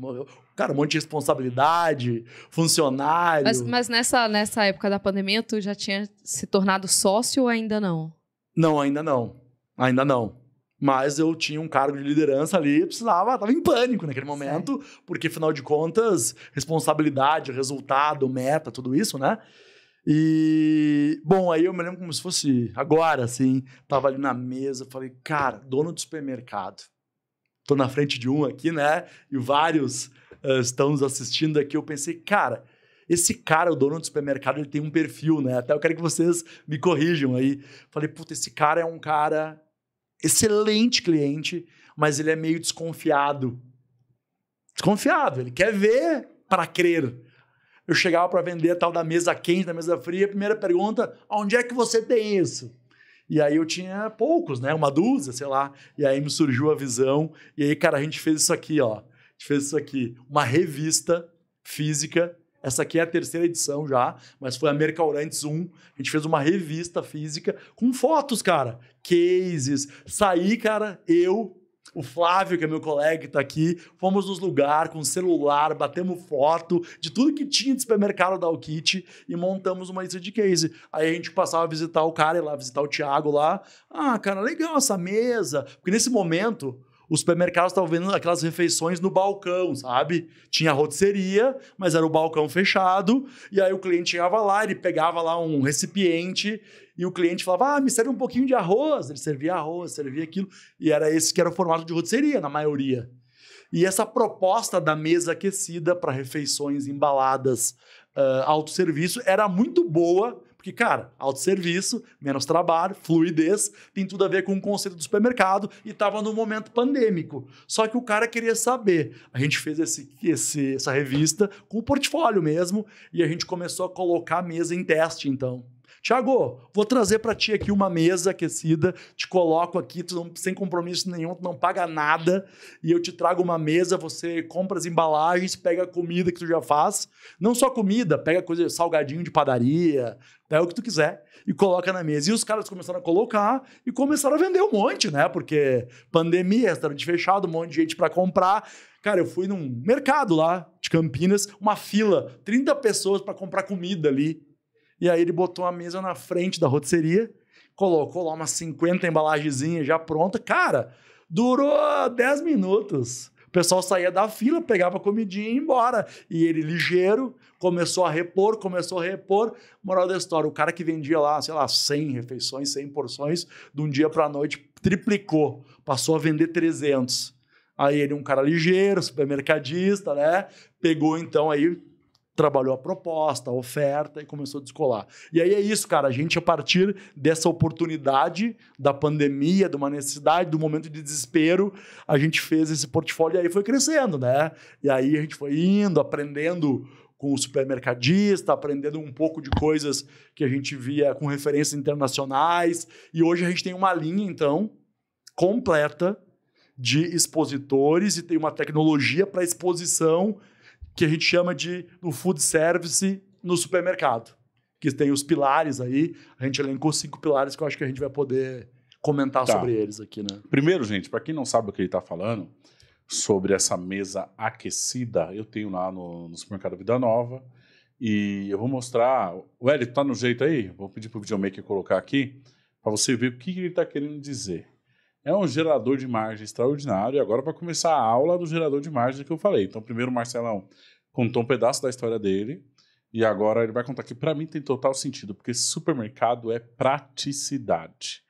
cara, um monte de responsabilidade, funcionário. Mas, mas nessa, nessa época da pandemia, tu já tinha se tornado sócio ou ainda não? Não, ainda não. Ainda não. Mas eu tinha um cargo de liderança ali, precisava, tava em pânico naquele momento, porque afinal de contas, responsabilidade, resultado, meta, tudo isso, né? E, bom, aí eu me lembro como se fosse agora, assim, tava ali na mesa, falei, cara, dono do supermercado. Tô na frente de um aqui, né? E vários ah, estão nos assistindo aqui, eu pensei, cara, esse cara, o dono do supermercado, ele tem um perfil, né? Até eu quero que vocês me corrijam aí. Falei, puta, esse cara é um cara excelente cliente, mas ele é meio desconfiado. Desconfiado, ele quer ver para crer. Eu chegava para vender tal da mesa quente, da mesa fria, a primeira pergunta, onde é que você tem isso? E aí eu tinha poucos, né? Uma dúzia, sei lá. E aí me surgiu a visão. E aí, cara, a gente fez isso aqui, ó gente fez isso aqui, uma revista física. Essa aqui é a terceira edição já, mas foi a Mercaurantes 1. A gente fez uma revista física com fotos, cara, cases. Saí, cara, eu, o Flávio, que é meu colega que tá aqui, fomos nos lugares com celular, batemos foto de tudo que tinha de supermercado da Alkit e montamos uma lista de case. Aí a gente passava a visitar o cara e lá, visitar o Thiago lá. Ah, cara, legal essa mesa. Porque nesse momento, os supermercados estavam vendo aquelas refeições no balcão, sabe? Tinha rotisseria, mas era o balcão fechado. E aí o cliente chegava lá, ele pegava lá um recipiente e o cliente falava: Ah, me serve um pouquinho de arroz. Ele servia arroz, servia aquilo. E era esse que era o formato de rotisseria, na maioria. E essa proposta da mesa aquecida para refeições embaladas, uh, autosserviço, era muito boa porque, cara, autosserviço, menos trabalho, fluidez, tem tudo a ver com o conceito do supermercado e estava no momento pandêmico. Só que o cara queria saber. A gente fez esse, esse, essa revista com o portfólio mesmo e a gente começou a colocar a mesa em teste, então. Tiago, vou trazer para ti aqui uma mesa aquecida, te coloco aqui, não, sem compromisso nenhum, tu não paga nada, e eu te trago uma mesa, você compra as embalagens, pega a comida que tu já faz, não só comida, pega coisa, salgadinho de padaria, pega o que tu quiser e coloca na mesa. E os caras começaram a colocar e começaram a vender um monte, né? Porque pandemia, restaurante fechado, um monte de gente para comprar. Cara, eu fui num mercado lá de Campinas, uma fila, 30 pessoas para comprar comida ali. E aí ele botou a mesa na frente da rotisseria, colocou lá umas 50 embalagenzinhas já pronta. Cara, durou 10 minutos. O pessoal saía da fila, pegava comidinha e ia embora. E ele, ligeiro, começou a repor, começou a repor. Moral da história, o cara que vendia lá, sei lá, 100 refeições, 100 porções, de um dia para a noite, triplicou. Passou a vender 300. Aí ele, um cara ligeiro, supermercadista, né? Pegou então aí trabalhou a proposta, a oferta e começou a descolar. E aí é isso, cara. A gente, a partir dessa oportunidade da pandemia, de uma necessidade, do momento de desespero, a gente fez esse portfólio e aí foi crescendo, né? E aí a gente foi indo, aprendendo com o supermercadista, aprendendo um pouco de coisas que a gente via com referências internacionais. E hoje a gente tem uma linha, então, completa de expositores e tem uma tecnologia para exposição que a gente chama de do food service no supermercado, que tem os pilares aí. A gente elencou cinco pilares que eu acho que a gente vai poder comentar tá. sobre eles aqui, né? Primeiro, gente, para quem não sabe o que ele está falando sobre essa mesa aquecida, eu tenho lá no, no supermercado Vida Nova e eu vou mostrar. O Hélio, tá no jeito aí? Vou pedir pro videomaker colocar aqui para você ver o que, que ele está querendo dizer é um gerador de margem extraordinário. E agora para começar a aula do gerador de margem que eu falei. Então, primeiro o Marcelão contou um pedaço da história dele. E agora ele vai contar que para mim tem total sentido, porque supermercado é praticidade.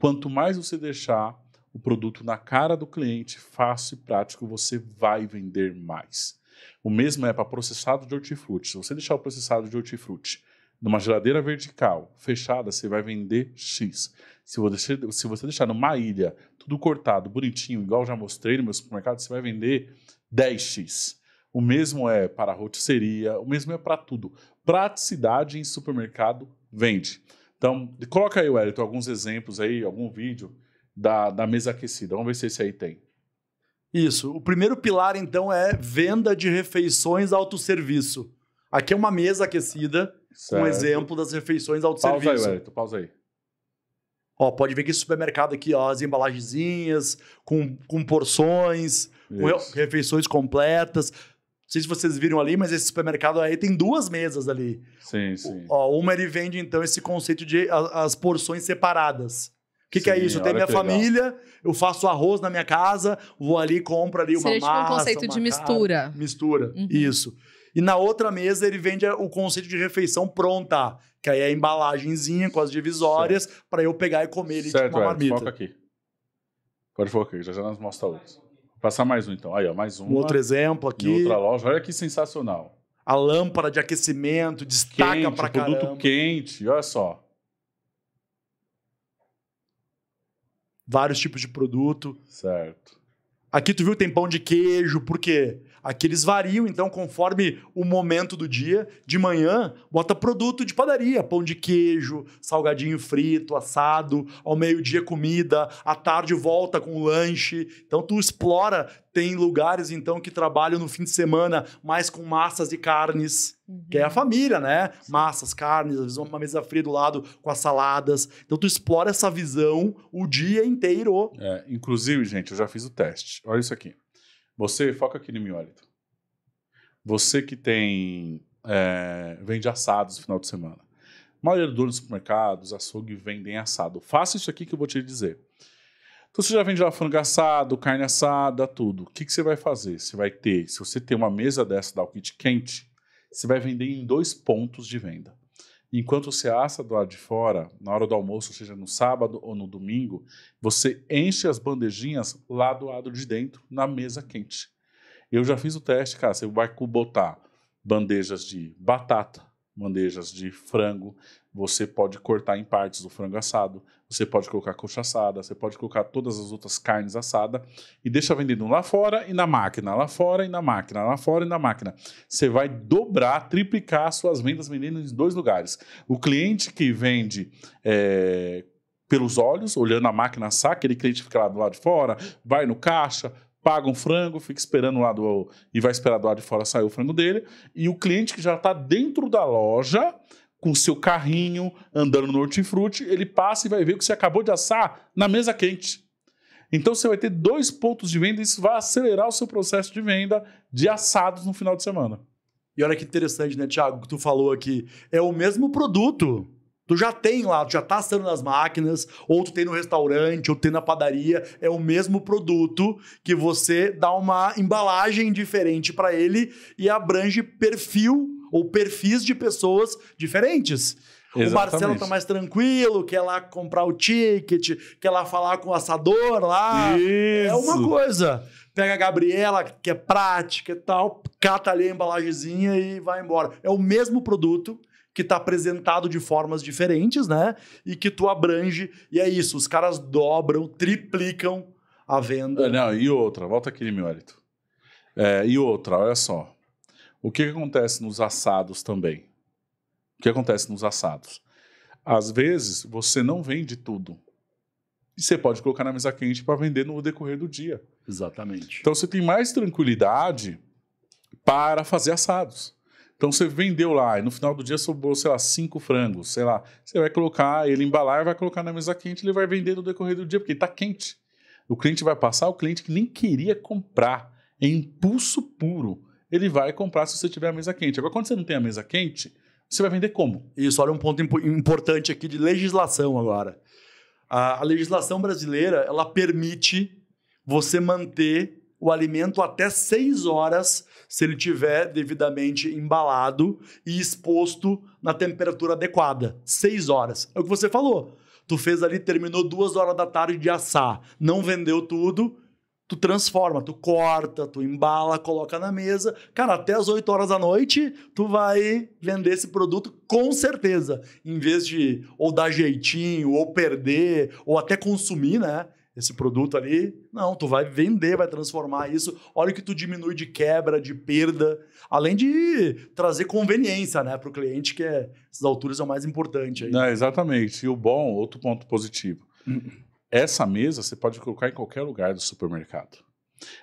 Quanto mais você deixar o produto na cara do cliente, fácil e prático, você vai vender mais. O mesmo é para processado de hortifruti. Se você deixar o processado de hortifruti numa geladeira vertical fechada, você vai vender X. Se você, se você deixar numa ilha tudo cortado, bonitinho, igual já mostrei no meu supermercado, você vai vender 10x. O mesmo é para a rotisseria, o mesmo é para tudo. Praticidade em supermercado vende. Então, coloca aí, Wellington, alguns exemplos aí, algum vídeo da, da mesa aquecida. Vamos ver se esse aí tem. Isso. O primeiro pilar, então, é venda de refeições autosserviço. Aqui é uma mesa aquecida, certo. um exemplo das refeições autosserviço. Pausa aí, Wellington, pausa aí. Ó, pode ver que esse supermercado aqui, ó, as embalagenzinhas, com, com porções, com refeições completas. Não sei se vocês viram ali, mas esse supermercado aí tem duas mesas ali. Sim, sim. Ó, uma ele vende, então, esse conceito de as, as porções separadas. O que, que é isso? Tem minha família, legal. eu faço arroz na minha casa, vou ali, compro ali uma Seria massa, tipo um conceito de cara. mistura. mistura, uhum. isso. E na outra mesa ele vende o conceito de refeição pronta, que aí é a embalagenzinha com as divisórias para eu pegar e comer ele tipo, certo, tipo uma marmita. Foca aqui. Pode focar aqui, já já nós mostra outros. Vou passar mais um então. Aí, ó, mais um. outro exemplo aqui. Em outra loja. Olha que sensacional. A lâmpada de aquecimento destaca quente, pra produto quente, olha só. Vários tipos de produto. Certo. Aqui tu viu tem pão de queijo, por quê? Aqui eles variam, então, conforme o momento do dia. De manhã, bota produto de padaria, pão de queijo, salgadinho frito, assado, ao meio-dia comida, à tarde volta com lanche. Então tu explora, tem lugares então que trabalham no fim de semana mais com massas e carnes, uhum. que é a uhum. família, né? Massas, carnes, às vezes uma mesa fria do lado com as saladas. Então tu explora essa visão o dia inteiro. É, inclusive, gente, eu já fiz o teste. Olha isso aqui. Você, foca aqui no miolito. Você que tem. É, vende assados no final de semana. A maioria dos supermercados, açougue, vendem assado. Faça isso aqui que eu vou te dizer. Então você já vende lá frango assado, carne assada, tudo. O que, que você vai fazer? Você vai ter, se você tem uma mesa dessa da Alkit quente, você vai vender em dois pontos de venda. Enquanto você assa do lado de fora, na hora do almoço, seja no sábado ou no domingo, você enche as bandejinhas lá do lado de dentro, na mesa quente. Eu já fiz o teste, cara. Você vai botar bandejas de batata, bandejas de frango, você pode cortar em partes o frango assado, você pode colocar coxa assada, você pode colocar todas as outras carnes assadas e deixa vendendo lá fora e na máquina, lá fora e na máquina, lá fora e na máquina. Você vai dobrar, triplicar suas vendas vendendo em dois lugares. O cliente que vende é, pelos olhos, olhando a máquina assar, aquele cliente fica lá do lado de fora, vai no caixa, paga um frango, fica esperando lá do e vai esperar do lado de fora sair o frango dele, e o cliente que já está dentro da loja com seu carrinho andando no hortifruti, ele passa e vai ver o que você acabou de assar na mesa quente. Então você vai ter dois pontos de venda e isso vai acelerar o seu processo de venda de assados no final de semana. E olha que interessante, né, Tiago, que tu falou aqui. É o mesmo produto, Tu já tem lá, tu já tá assando nas máquinas, ou tu tem no restaurante, ou tem na padaria, é o mesmo produto que você dá uma embalagem diferente para ele e abrange perfil ou perfis de pessoas diferentes. Exatamente. O Marcelo tá mais tranquilo, quer lá comprar o ticket, quer lá falar com o assador lá. Isso. É uma coisa. Pega a Gabriela, que é prática e tal, cata ali a embalagenzinha e vai embora. É o mesmo produto, que está apresentado de formas diferentes, né? E que tu abrange. E é isso, os caras dobram, triplicam a venda. É, não, e outra, volta aqui, meu É, e outra, olha só. O que, que acontece nos assados também? O que acontece nos assados? Às vezes você não vende tudo. E você pode colocar na mesa quente para vender no decorrer do dia. Exatamente. Então você tem mais tranquilidade para fazer assados. Então você vendeu lá e no final do dia sobrou, sei lá, cinco frangos, sei lá. Você vai colocar ele embalar, vai colocar na mesa quente, ele vai vender no decorrer do dia, porque está quente. O cliente vai passar, o cliente que nem queria comprar, é impulso puro, ele vai comprar se você tiver a mesa quente. Agora, quando você não tem a mesa quente, você vai vender como? Isso, olha um ponto importante aqui de legislação agora. A, a legislação brasileira, ela permite você manter o alimento até 6 horas, se ele tiver devidamente embalado e exposto na temperatura adequada. 6 horas. É o que você falou. Tu fez ali, terminou 2 horas da tarde de assar, não vendeu tudo, tu transforma, tu corta, tu embala, coloca na mesa. Cara, até as 8 horas da noite, tu vai vender esse produto com certeza. Em vez de ou dar jeitinho, ou perder, ou até consumir, né? esse produto ali. Não, tu vai vender, vai transformar isso. Olha o que tu diminui de quebra, de perda, além de trazer conveniência, né, para o cliente, que é, essas alturas é o mais importante. Aí. exatamente. E o bom, outro ponto positivo. Uhum. Essa mesa você pode colocar em qualquer lugar do supermercado.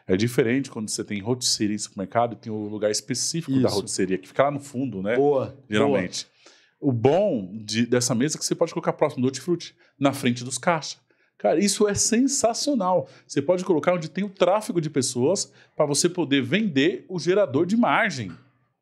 É diferente quando você tem rotisseria em supermercado e tem o um lugar específico isso. da rotisseria, que fica lá no fundo, né? Boa. Geralmente. Boa. O bom de, dessa mesa é que você pode colocar próximo do hortifruti, na frente dos caixas Cara, isso é sensacional. Você pode colocar onde tem o tráfego de pessoas para você poder vender o gerador de margem.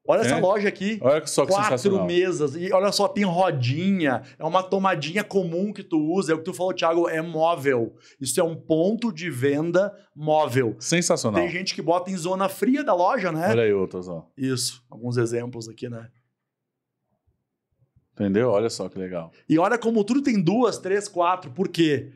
Olha é. essa loja aqui. Olha só que Quatro mesas. E olha só, tem rodinha. É uma tomadinha comum que tu usa. É o que tu falou, Thiago, é móvel. Isso é um ponto de venda móvel. Sensacional. Tem gente que bota em zona fria da loja, né? Olha aí outras, ó. Isso. Alguns exemplos aqui, né? Entendeu? Olha só que legal. E olha como tudo tem duas, três, quatro. Por quê?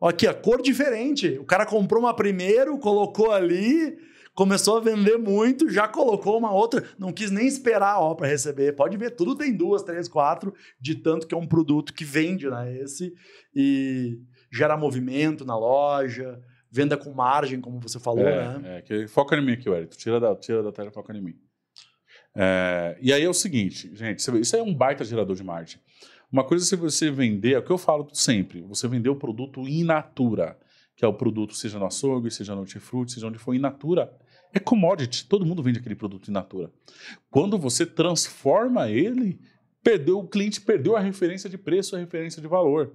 Aqui, a cor diferente. O cara comprou uma primeiro, colocou ali, começou a vender muito, já colocou uma outra, não quis nem esperar ó para receber. Pode ver, tudo tem duas, três, quatro, de tanto que é um produto que vende, né? Esse e gera movimento na loja, venda com margem, como você falou, é, né? É, que, foca em mim aqui, Wellington. Tira da, tira da tela, foca em mim. É, e aí é o seguinte, gente, isso aí é um baita gerador de margem. Uma coisa é se você vender, é o que eu falo sempre, você vender o produto in natura, que é o produto seja no açougue, seja no hortifruti, seja onde for, in natura é commodity, todo mundo vende aquele produto in natura. Quando você transforma ele, perdeu o cliente perdeu a referência de preço, a referência de valor.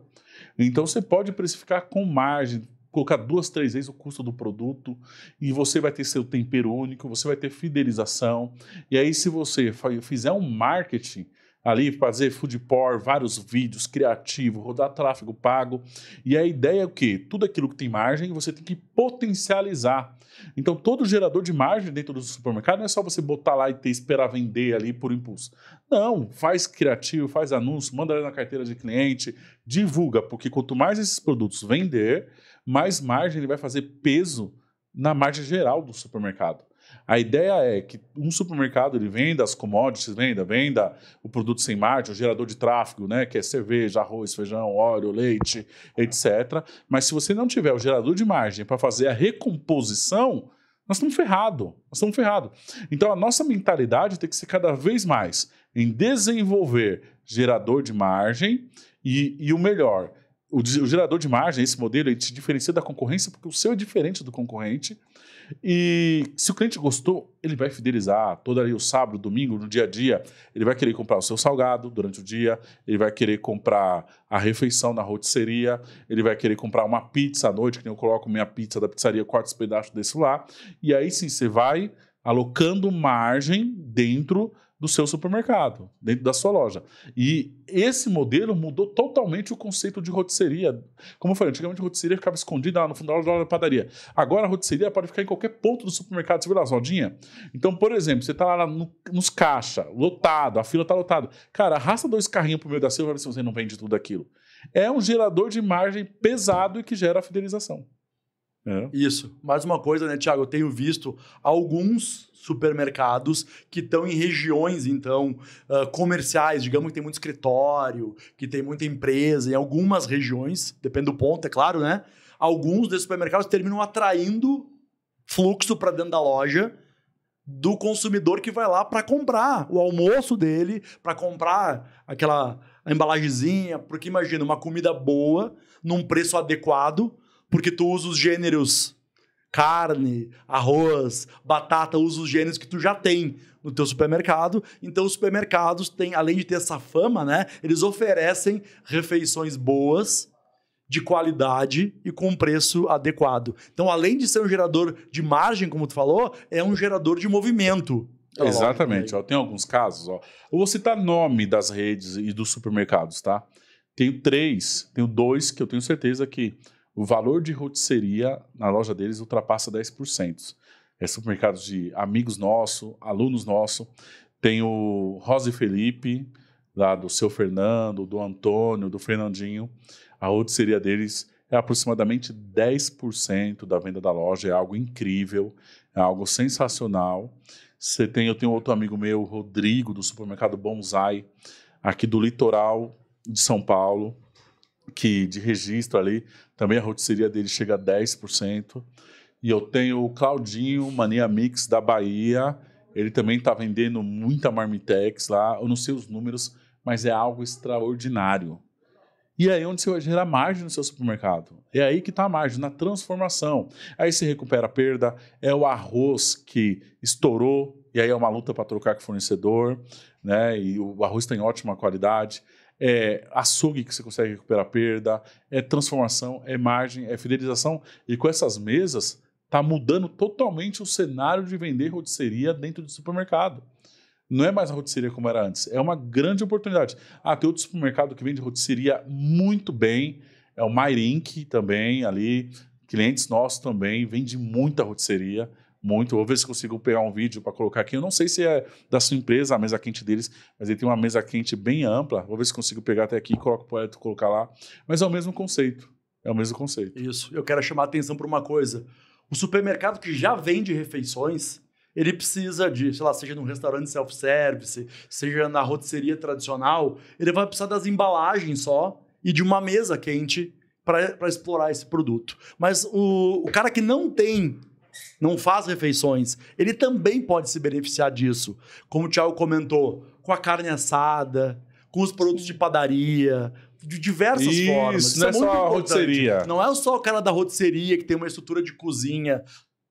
Então você pode precificar com margem, colocar duas, três vezes o custo do produto e você vai ter seu tempero único, você vai ter fidelização. E aí, se você fizer um marketing ali fazer food por, vários vídeos criativos, rodar tráfego pago. E a ideia é o quê? Tudo aquilo que tem margem, você tem que potencializar. Então, todo gerador de margem dentro do supermercado não é só você botar lá e ter, esperar vender ali por impulso. Não, faz criativo, faz anúncio, manda na carteira de cliente, divulga, porque quanto mais esses produtos vender, mais margem ele vai fazer peso na margem geral do supermercado. A ideia é que um supermercado ele venda as commodities, venda, venda o produto sem margem, o gerador de tráfego, né, que é cerveja, arroz, feijão, óleo, leite, etc. Mas se você não tiver o gerador de margem para fazer a recomposição, nós estamos ferrados, nós estamos ferrados. Então a nossa mentalidade tem que ser cada vez mais em desenvolver gerador de margem e, e o melhor, o, o, gerador de margem, esse modelo, ele te diferencia da concorrência porque o seu é diferente do concorrente e se o cliente gostou, ele vai fidelizar todo ali o sábado, domingo, no dia a dia. Ele vai querer comprar o seu salgado durante o dia, ele vai querer comprar a refeição na rotisseria, ele vai querer comprar uma pizza à noite, que eu coloco minha pizza da pizzaria, corto esse pedaço desse lá. E aí sim, você vai alocando margem dentro do seu supermercado, dentro da sua loja. E esse modelo mudou totalmente o conceito de rotisseria. Como eu falei, antigamente a rotisseria ficava escondida lá no fundo da loja da padaria. Agora a rotisseria pode ficar em qualquer ponto do supermercado, você viu lá as rodinhas? Então, por exemplo, você está lá no, nos caixa, lotado, a fila está lotada. Cara, arrasta dois carrinhos para o meio da fila para ver se você não vende tudo aquilo. É um gerador de margem pesado e que gera fidelização. É. Isso. Mais uma coisa, né, Tiago? Eu tenho visto alguns supermercados que estão em regiões, então, uh, comerciais, digamos que tem muito escritório, que tem muita empresa, em algumas regiões, depende do ponto, é claro, né? Alguns desses supermercados terminam atraindo fluxo para dentro da loja do consumidor que vai lá para comprar o almoço dele, para comprar aquela embalagenzinha, porque imagina uma comida boa, num preço adequado, porque tu usa os gêneros carne, arroz, batata, usa os gêneros que tu já tem no teu supermercado. Então os supermercados têm, além de ter essa fama, né, eles oferecem refeições boas, de qualidade e com preço adequado. Então, além de ser um gerador de margem, como tu falou, é um gerador de movimento. Exatamente. Ó, tem alguns casos. Ó. Eu vou citar nome das redes e dos supermercados, tá? Tenho três, tenho dois que eu tenho certeza que o valor de rotisseria na loja deles ultrapassa 10%. É supermercado de amigos nossos, alunos nossos. Tem o Rose Felipe, lá do seu Fernando, do Antônio, do Fernandinho. A rotisseria deles é aproximadamente 10% da venda da loja. É algo incrível, é algo sensacional. Você tem, eu tenho outro amigo meu, Rodrigo, do supermercado Bonsai, aqui do litoral de São Paulo, que de registro ali também a rotisseria dele chega a 10%. E eu tenho o Claudinho Mania Mix da Bahia. Ele também está vendendo muita Marmitex lá. Eu não sei os números, mas é algo extraordinário. E aí é onde você vai gerar margem no seu supermercado. É aí que está a margem, na transformação. Aí se recupera a perda, é o arroz que estourou, e aí é uma luta para trocar com o fornecedor, né? E o arroz tem ótima qualidade é açougue que você consegue recuperar perda, é transformação, é margem, é fidelização. E com essas mesas, está mudando totalmente o cenário de vender rotisseria dentro do supermercado. Não é mais a rotisseria como era antes, é uma grande oportunidade. Ah, tem outro supermercado que vende rotisseria muito bem, é o Myrink também ali, clientes nossos também, vende muita rotisseria muito. Vou ver se consigo pegar um vídeo para colocar aqui. Eu não sei se é da sua empresa, a mesa quente deles, mas ele tem uma mesa quente bem ampla. Vou ver se consigo pegar até aqui e coloco para colocar lá. Mas é o mesmo conceito. É o mesmo conceito. Isso. Eu quero chamar a atenção para uma coisa. O supermercado que já vende refeições, ele precisa de, sei lá, seja num restaurante self-service, seja na rotisseria tradicional, ele vai precisar das embalagens só e de uma mesa quente para explorar esse produto. Mas o, o cara que não tem não faz refeições, ele também pode se beneficiar disso. Como o Thiago comentou, com a carne assada, com os produtos de padaria, de diversas Isso, formas. Isso não é, é só a rotisseria. Não é só o cara da rotisseria que tem uma estrutura de cozinha.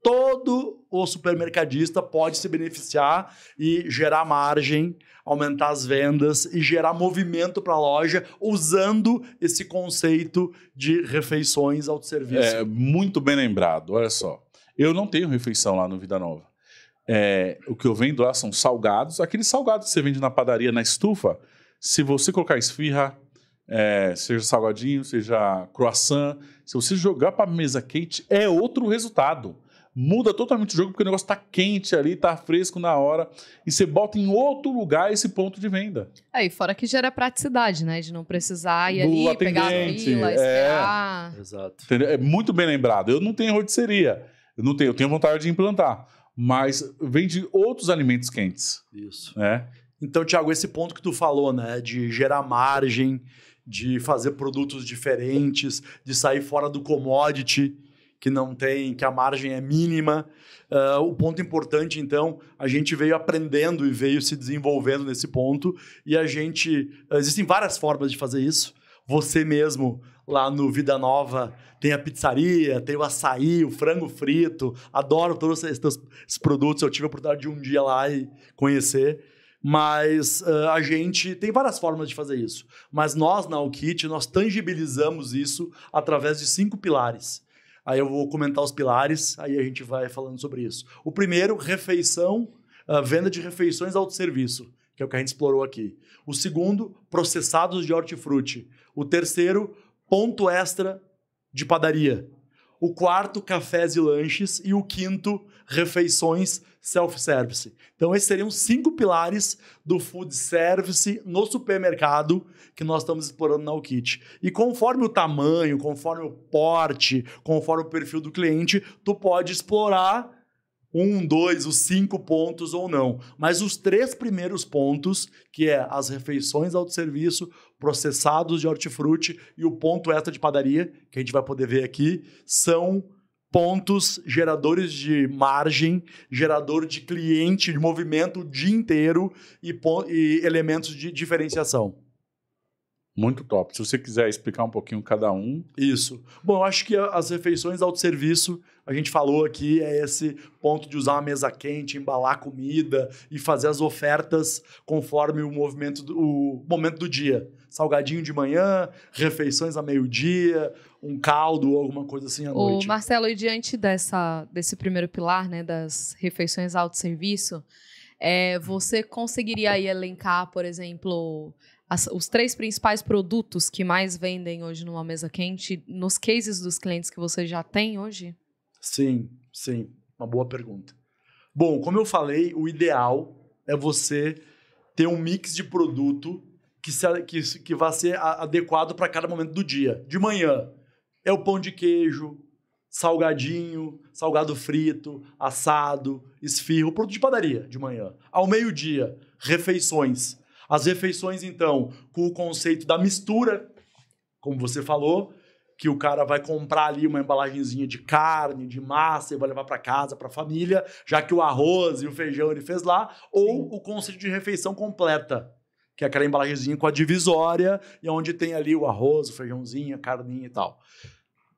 Todo o supermercadista pode se beneficiar e gerar margem, aumentar as vendas e gerar movimento para a loja usando esse conceito de refeições autosserviço. É, muito bem lembrado, olha só. Eu não tenho refeição lá no Vida Nova. É, o que eu vendo lá são salgados, aqueles salgados que você vende na padaria, na estufa. Se você colocar esfirra, é, seja salgadinho, seja croissant, se você jogar para mesa quente, é outro resultado. Muda totalmente o jogo porque o negócio está quente ali, está fresco na hora e você bota em outro lugar esse ponto de venda. Aí, é, fora que gera praticidade, né? De não precisar ir Do ali, pegar a fila, é. esperar. É, Exato. Entendeu? É muito bem lembrado. Eu não tenho rotisseria. Eu não tenho, eu tenho vontade de implantar, mas vem de outros alimentos quentes. Isso. Né? Então, Thiago, esse ponto que tu falou, né, de gerar margem, de fazer produtos diferentes, de sair fora do commodity que não tem, que a margem é mínima. Uh, o ponto importante, então, a gente veio aprendendo e veio se desenvolvendo nesse ponto. E a gente. Existem várias formas de fazer isso. Você mesmo lá no Vida Nova tem a pizzaria, tem o açaí, o frango frito. Adoro todos esses, esses produtos. Eu tive a oportunidade de um dia lá e conhecer. Mas uh, a gente tem várias formas de fazer isso. Mas nós, na Alkit, nós tangibilizamos isso através de cinco pilares. Aí eu vou comentar os pilares, aí a gente vai falando sobre isso. O primeiro, refeição, uh, venda de refeições autosserviço, que é o que a gente explorou aqui. O segundo, processados de hortifruti. O terceiro, ponto extra de padaria. O quarto, cafés e lanches. E o quinto, refeições self-service. Então, esses seriam cinco pilares do food service no supermercado que nós estamos explorando na Kit. E conforme o tamanho, conforme o porte, conforme o perfil do cliente, tu pode explorar um, dois, os cinco pontos ou não. Mas os três primeiros pontos, que é as refeições de autosserviço, processados de hortifruti e o ponto extra de padaria, que a gente vai poder ver aqui, são pontos geradores de margem, gerador de cliente, de movimento o dia inteiro e, e elementos de diferenciação. Muito top. Se você quiser explicar um pouquinho cada um. Isso. Bom, eu acho que as refeições autosserviço, a gente falou aqui, é esse ponto de usar uma mesa quente, embalar comida e fazer as ofertas conforme o movimento, do, o momento do dia salgadinho de manhã, refeições a meio-dia, um caldo ou alguma coisa assim à Ô, noite. Marcelo, e diante dessa, desse primeiro pilar, né, das refeições autosserviço, é, você conseguiria aí elencar, por exemplo, as, os três principais produtos que mais vendem hoje numa mesa quente nos cases dos clientes que você já tem hoje? Sim, sim. Uma boa pergunta. Bom, como eu falei, o ideal é você ter um mix de produto que, se, que, que vá ser adequado para cada momento do dia. De manhã é o pão de queijo, salgadinho, salgado frito, assado, esfirro, produto de padaria de manhã. Ao meio-dia, refeições. As refeições, então, com o conceito da mistura, como você falou, que o cara vai comprar ali uma embalagenzinha de carne, de massa e vai levar para casa, para a família, já que o arroz e o feijão ele fez lá, ou Sim. o conceito de refeição completa, que é aquela embalagenzinha com a divisória, e é onde tem ali o arroz, o feijãozinho, a carninha e tal.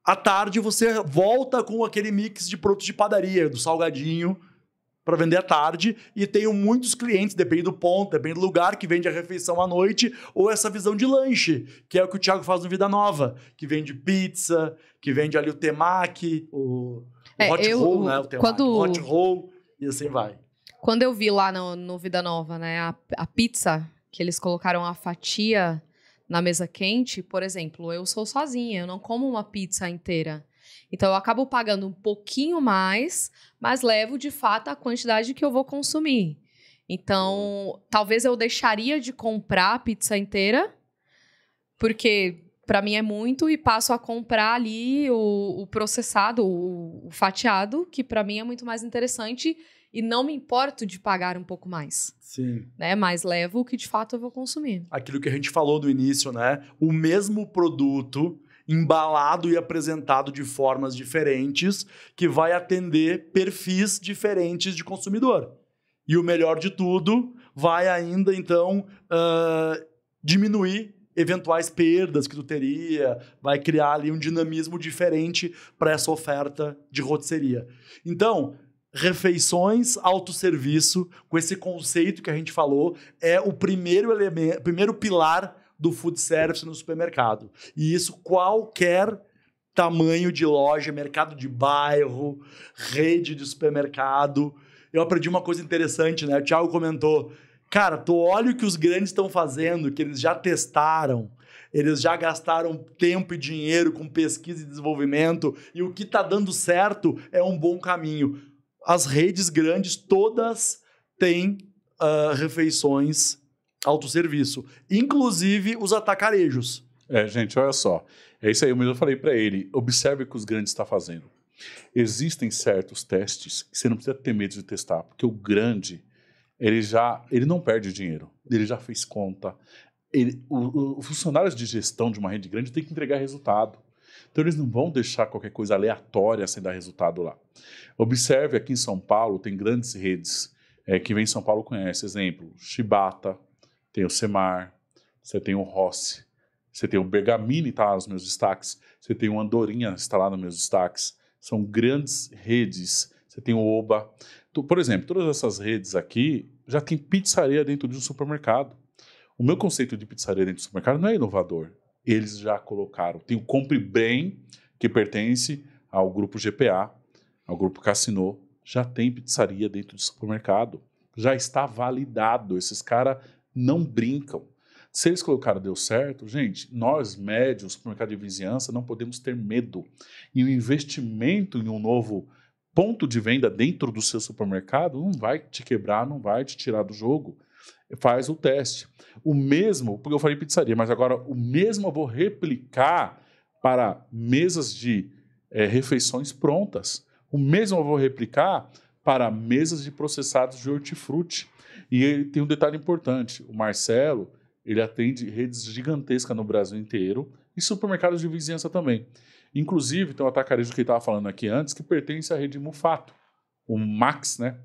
À tarde você volta com aquele mix de produtos de padaria, do salgadinho, para vender à tarde e tenho muitos clientes, depende do ponto, depende do lugar, que vende a refeição à noite ou essa visão de lanche, que é o que o Thiago faz no Vida Nova, que vende pizza, que vende ali o temaki, o, é, o hot eu, roll, né? O temaki, quando... hot roll e assim vai. Quando eu vi lá no, no Vida Nova, né, a, a pizza que eles colocaram a fatia na mesa quente, por exemplo, eu sou sozinha, eu não como uma pizza inteira. Então eu acabo pagando um pouquinho mais, mas levo de fato a quantidade que eu vou consumir. Então, talvez eu deixaria de comprar a pizza inteira, porque para mim é muito e passo a comprar ali o, o processado, o, o fatiado, que para mim é muito mais interessante e não me importo de pagar um pouco mais. Sim. Né? Mas levo o que de fato eu vou consumir. Aquilo que a gente falou do início, né? O mesmo produto embalado e apresentado de formas diferentes que vai atender perfis diferentes de consumidor. E o melhor de tudo, vai ainda então uh, diminuir eventuais perdas que tu teria, vai criar ali um dinamismo diferente para essa oferta de rotisseria. Então, refeições, autosserviço, com esse conceito que a gente falou, é o primeiro elemento, primeiro pilar do food service no supermercado. E isso qualquer tamanho de loja, mercado de bairro, rede de supermercado. Eu aprendi uma coisa interessante, né? O Thiago comentou: "Cara, tu olha o que os grandes estão fazendo, que eles já testaram, eles já gastaram tempo e dinheiro com pesquisa e desenvolvimento, e o que está dando certo é um bom caminho as redes grandes todas têm uh, refeições autosserviço, inclusive os atacarejos. É, gente, olha só. É isso aí, Eu eu falei para ele, observe o que os grandes estão tá fazendo. Existem certos testes que você não precisa ter medo de testar, porque o grande, ele já, ele não perde dinheiro, ele já fez conta. Ele, o, o, funcionários de gestão de uma rede grande tem que entregar resultado. Então eles não vão deixar qualquer coisa aleatória sem dar resultado lá. Observe aqui em São Paulo, tem grandes redes é, que vem em São Paulo conhece. Exemplo, Chibata, tem o Semar, você tem o Rossi, você tem o Bergamini, está lá nos meus destaques, você tem o Andorinha, está lá nos meus destaques. São grandes redes. Você tem o Oba. Por exemplo, todas essas redes aqui já tem pizzaria dentro de um supermercado. O meu conceito de pizzaria dentro do supermercado não é inovador eles já colocaram. Tem o Compre Bem, que pertence ao grupo GPA, ao grupo Cassino, já tem pizzaria dentro do supermercado. Já está validado. Esses caras não brincam. Se eles colocaram deu certo, gente, nós médios, supermercado de vizinhança, não podemos ter medo. E o investimento em um novo ponto de venda dentro do seu supermercado não vai te quebrar, não vai te tirar do jogo faz o teste. O mesmo, porque eu falei pizzaria, mas agora o mesmo eu vou replicar para mesas de é, refeições prontas. O mesmo eu vou replicar para mesas de processados de hortifruti. E ele tem um detalhe importante: o Marcelo ele atende redes gigantescas no Brasil inteiro e supermercados de vizinhança também. Inclusive, tem um atacarejo que ele estava falando aqui antes que pertence à rede Mufato, o Max, né?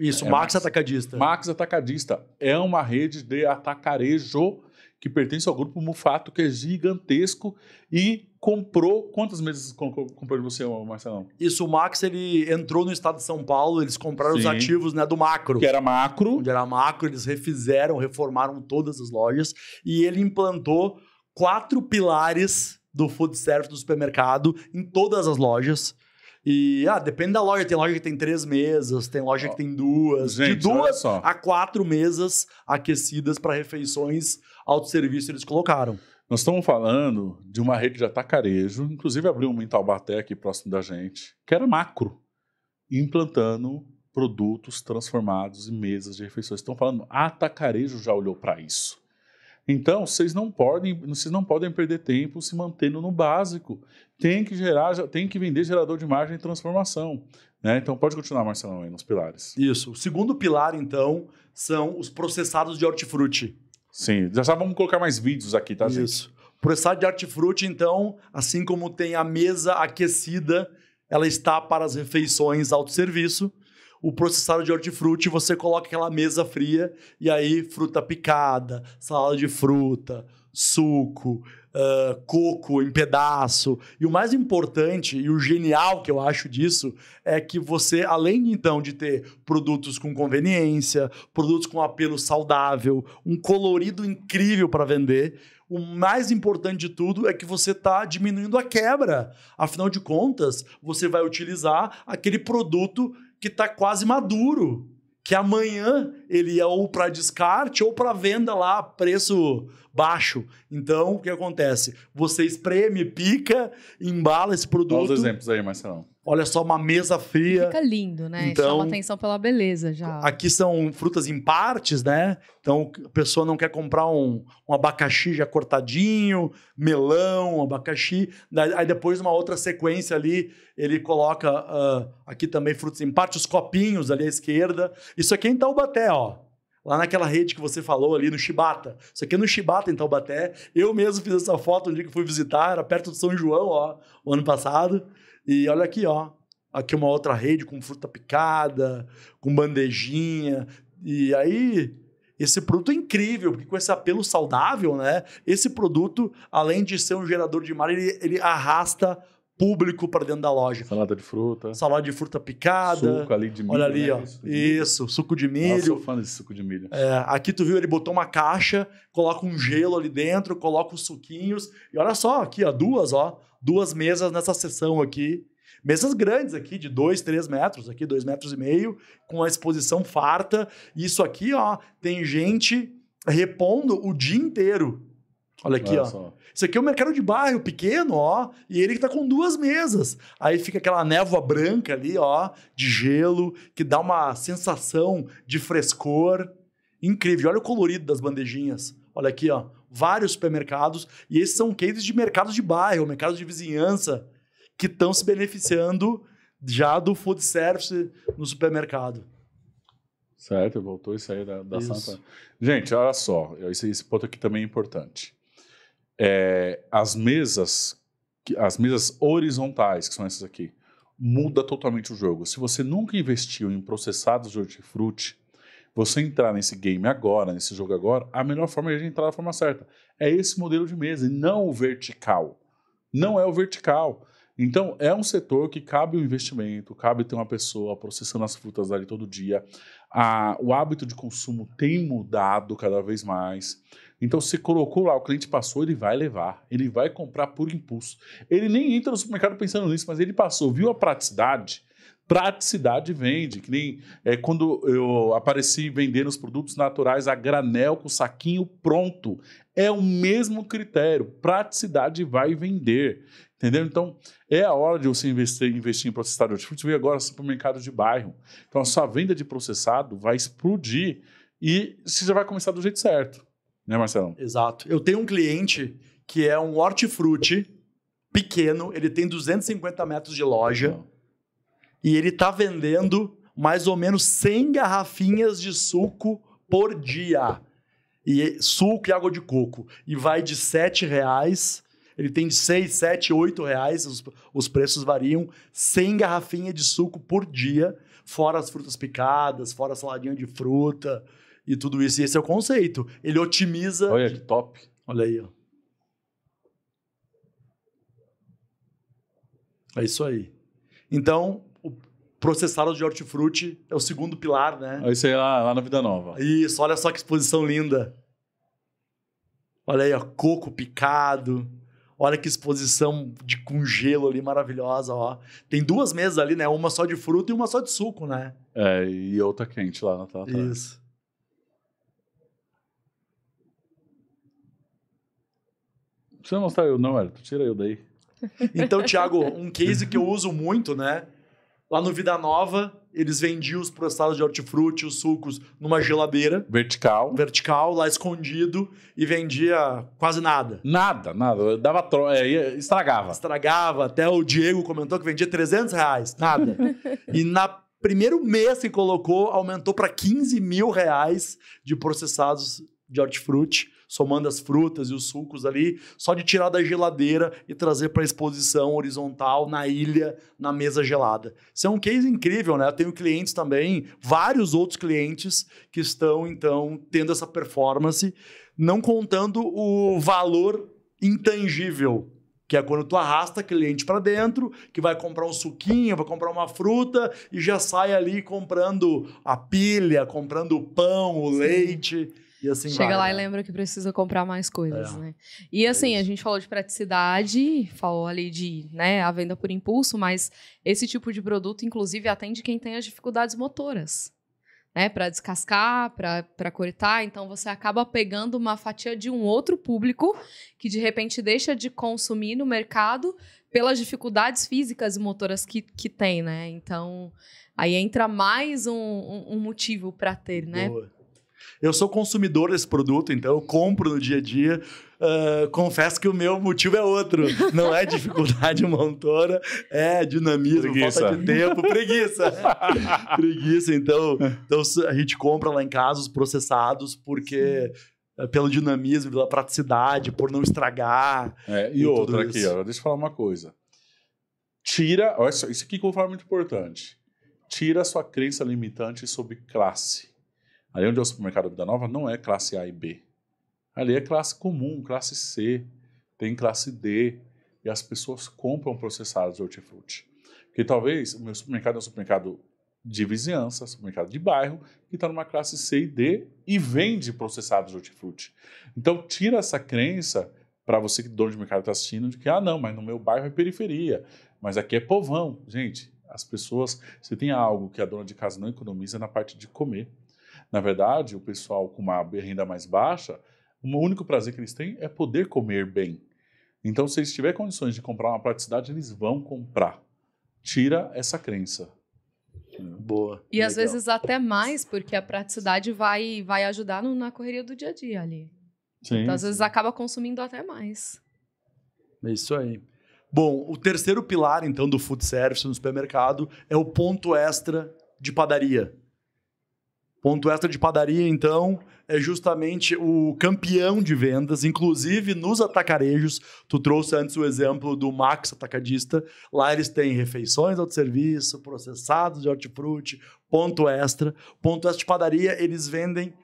Isso, é, Max Atacadista. Max Atacadista é uma rede de atacarejo que pertence ao grupo Mufato, que é gigantesco e comprou. Quantas meses comprou de você, Marcelão? Isso, o Max ele entrou no estado de São Paulo, eles compraram Sim. os ativos né, do Macro. Que era Macro. Onde era Macro, eles refizeram, reformaram todas as lojas e ele implantou quatro pilares do food service do supermercado em todas as lojas. E, ah, depende da loja. Tem loja que tem três mesas, tem loja que tem duas. Gente, de duas a quatro mesas aquecidas para refeições autosserviço eles colocaram. Nós estamos falando de uma rede de atacarejo, tá inclusive abriu um em aqui próximo da gente, que era macro, implantando produtos transformados em mesas de refeições. Estão falando, atacarejo ah, tá já olhou para isso. Então, vocês não podem, vocês não podem perder tempo se mantendo no básico. Tem que gerar, tem que vender gerador de margem e transformação. Né? Então, pode continuar, Marcelão, aí nos pilares. Isso. O segundo pilar, então, são os processados de hortifruti. Sim, já vamos colocar mais vídeos aqui, tá, gente? Isso. Processado de hortifruti, então, assim como tem a mesa aquecida, ela está para as refeições autosserviço o processado de hortifruti, você coloca aquela mesa fria e aí fruta picada, salada de fruta, suco, uh, coco em pedaço. E o mais importante e o genial que eu acho disso é que você, além então de ter produtos com conveniência, produtos com apelo saudável, um colorido incrível para vender, o mais importante de tudo é que você está diminuindo a quebra. Afinal de contas, você vai utilizar aquele produto que está quase maduro, que amanhã ele é ou para descarte ou para venda lá a preço baixo. Então, o que acontece? Você espreme, pica, embala esse produto. Dá os exemplos aí, Marcelão. Olha só, uma mesa fria. Fica lindo, né? Então, Chama atenção pela beleza já. Aqui são frutas em partes, né? Então a pessoa não quer comprar um, um abacaxi já cortadinho, melão, abacaxi. Aí depois, uma outra sequência ali, ele coloca uh, aqui também frutas em partes, os copinhos ali à esquerda. Isso aqui é em Taubaté, ó lá naquela rede que você falou ali no Chibata. Isso aqui é no Chibata, em Taubaté. Eu mesmo fiz essa foto um dia que fui visitar, era perto do São João, ó, o ano passado. E olha aqui, ó. Aqui uma outra rede com fruta picada, com bandejinha. E aí, esse produto é incrível, porque com esse apelo saudável, né? Esse produto, além de ser um gerador de mar, ele, ele arrasta público para dentro da loja. Salada de fruta. Salada de fruta picada. Suco ali de milho. Olha ali, né? ó. Isso, isso, suco de milho. eu sou fã desse suco de milho. É, aqui tu viu, ele botou uma caixa, coloca um gelo ali dentro, coloca os suquinhos. E olha só, aqui, ó, duas, ó duas mesas nessa sessão aqui. Mesas grandes aqui, de 2, 3 metros, aqui, dois metros e meio, com a exposição farta. Isso aqui, ó, tem gente repondo o dia inteiro. Olha aqui, Olha ó. Só. Isso aqui é um mercado de bairro pequeno, ó, e ele tá com duas mesas. Aí fica aquela névoa branca ali, ó, de gelo, que dá uma sensação de frescor incrível. Olha o colorido das bandejinhas. Olha aqui, ó vários supermercados, e esses são cases de mercados de bairro, mercados de vizinhança, que estão se beneficiando já do food service no supermercado. Certo, voltou isso aí da, da isso. Santa. Gente, olha só, esse, esse, ponto aqui também é importante. É, as mesas, as mesas horizontais, que são essas aqui, muda totalmente o jogo. Se você nunca investiu em processados de hortifruti, você entrar nesse game agora, nesse jogo agora, a melhor forma é de entrar da forma certa. É esse modelo de mesa, e não o vertical. Não é o vertical. Então, é um setor que cabe o um investimento, cabe ter uma pessoa processando as frutas ali todo dia. A, o hábito de consumo tem mudado cada vez mais. Então, se colocou lá, o cliente passou, ele vai levar, ele vai comprar por impulso. Ele nem entra no supermercado pensando nisso, mas ele passou, viu a praticidade, praticidade vende. Que nem é, quando eu apareci vendendo os produtos naturais a granel com saquinho pronto. É o mesmo critério. Praticidade vai vender. Entendeu? Então, é a hora de você investir, investir em processado de hortifruti. Veio agora supermercado de bairro. Então, a sua venda de processado vai explodir e você já vai começar do jeito certo. Né, Marcelo? Exato. Eu tenho um cliente que é um hortifruti pequeno, ele tem 250 metros de loja. Não. Uhum e ele está vendendo mais ou menos 100 garrafinhas de suco por dia. E suco e água de coco. E vai de 7 reais. Ele tem de 6, 7, 8 reais, os, os preços variam. 100 garrafinhas de suco por dia, fora as frutas picadas, fora a saladinha de fruta e tudo isso. E esse é o conceito. Ele otimiza. Olha que top. Olha aí, ó. É isso aí. Então, processados de hortifruti é o segundo pilar, né? Isso aí lá, ah, lá na Vida Nova. Isso, olha só que exposição linda. Olha aí, ó, coco picado. Olha que exposição de com gelo ali maravilhosa, ó. Tem duas mesas ali, né? Uma só de fruta e uma só de suco, né? É, e outra quente lá na tá, Isso. precisa mostrar eu não, Hélio. Tira eu daí. Então, Thiago, um case que eu uso muito, né? Lá no Vida Nova, eles vendiam os processados de hortifruti, os sucos, numa geladeira. Vertical. Vertical, lá escondido, e vendia quase nada. Nada, nada. Dava tro... É, estragava. Estragava. Até o Diego comentou que vendia 300 reais. Nada. e na primeiro mês que colocou, aumentou para 15 mil reais de processados de hortifruti somando as frutas e os sucos ali, só de tirar da geladeira e trazer para exposição horizontal na ilha, na mesa gelada. Isso é um case incrível, né? Eu tenho clientes também, vários outros clientes que estão então tendo essa performance, não contando o valor intangível que é quando tu arrasta cliente para dentro, que vai comprar um suquinho, vai comprar uma fruta e já sai ali comprando a pilha, comprando o pão, o Sim. leite. E assim Chega vai, lá né? e lembra que precisa comprar mais coisas, é. né? E é assim, é a gente falou de praticidade, falou ali de né, a venda por impulso, mas esse tipo de produto, inclusive, atende quem tem as dificuldades motoras. Né, para descascar, para cortar, então você acaba pegando uma fatia de um outro público que de repente deixa de consumir no mercado pelas dificuldades físicas e motoras que, que tem, né? Então aí entra mais um, um, um motivo para ter, né? Boa eu sou consumidor desse produto, então eu compro no dia a dia. Uh, confesso que o meu motivo é outro. Não é dificuldade montora, é dinamismo, preguiça. falta de tempo, preguiça. preguiça, então, então a gente compra lá em casa os processados porque pelo dinamismo, pela praticidade, por não estragar. É, e, e outra aqui, deixa eu falar uma coisa. Tira, olha isso aqui que eu vou falar é muito importante. Tira a sua crença limitante sobre classe. Ali onde é o supermercado Vida Nova não é classe A e B. Ali é classe comum, classe C, tem classe D. E as pessoas compram processados de hortifruti. Porque talvez o meu supermercado é um supermercado de vizinhança, supermercado de bairro, que está numa classe C e D e vende processados de hortifruti. Então, tira essa crença para você que dono de mercado está assistindo de que, ah, não, mas no meu bairro é periferia, mas aqui é povão. Gente, as pessoas, se tem algo que a dona de casa não economiza é na parte de comer. Na verdade, o pessoal com uma renda mais baixa, o único prazer que eles têm é poder comer bem. Então, se eles tiverem condições de comprar uma praticidade, eles vão comprar. Tira essa crença. Boa. E legal. às vezes até mais, porque a praticidade vai, vai ajudar no, na correria do dia a dia ali. Sim, então, às vezes acaba consumindo até mais. É isso aí. Bom, o terceiro pilar, então, do food service no supermercado é o ponto extra de padaria. Ponto extra de padaria, então, é justamente o campeão de vendas, inclusive nos atacarejos. Tu trouxe antes o exemplo do Max Atacadista. Lá eles têm refeições ao serviço, processados de hortifruti, ponto extra. Ponto extra de padaria, eles vendem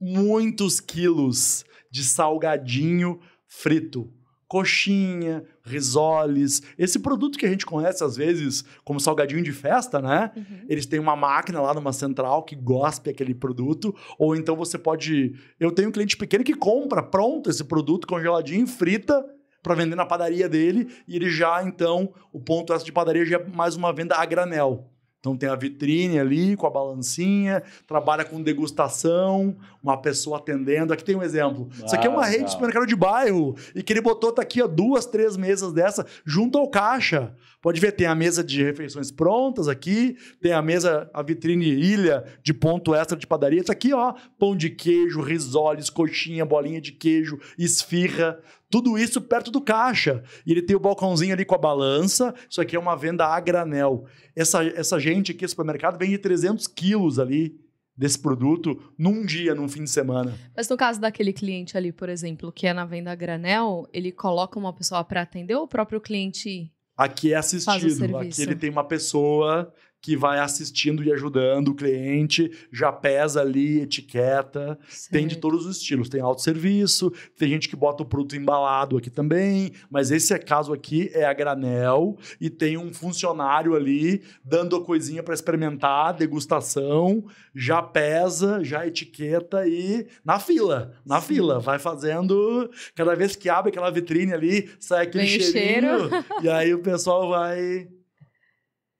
muitos quilos de salgadinho frito coxinha, risoles, esse produto que a gente conhece às vezes como salgadinho de festa, né? Uhum. Eles têm uma máquina lá numa central que gospe aquele produto, ou então você pode, eu tenho um cliente pequeno que compra pronto esse produto congeladinho, frita para vender na padaria dele e ele já então o ponto de padaria já é mais uma venda a granel. Então tem a vitrine ali com a balancinha, trabalha com degustação, uma pessoa atendendo. Aqui tem um exemplo. Isso aqui é uma ah, rede de supermercado de bairro e que ele botou tá aqui ó, duas, três mesas dessa junto ao caixa. Pode ver, tem a mesa de refeições prontas aqui, tem a mesa, a vitrine ilha de ponto extra de padaria. Isso aqui, ó, pão de queijo, risoles, coxinha, bolinha de queijo, esfirra. Tudo isso perto do caixa. E ele tem o balcãozinho ali com a balança. Isso aqui é uma venda a granel. Essa, essa gente aqui, supermercado, vende 300 quilos ali desse produto num dia, num fim de semana. Mas no caso daquele cliente ali, por exemplo, que é na venda a granel, ele coloca uma pessoa para atender ou o próprio cliente? Aqui é assistido. Aqui ele tem uma pessoa que vai assistindo e ajudando o cliente, já pesa ali, etiqueta, certo. tem de todos os estilos. Tem autosserviço, tem gente que bota o produto embalado aqui também, mas esse é caso aqui é a granel e tem um funcionário ali dando a coisinha para experimentar, degustação, já pesa, já etiqueta e na fila, na Sim. fila, vai fazendo, cada vez que abre aquela vitrine ali, sai aquele Bem cheirinho cheiro. e aí o pessoal vai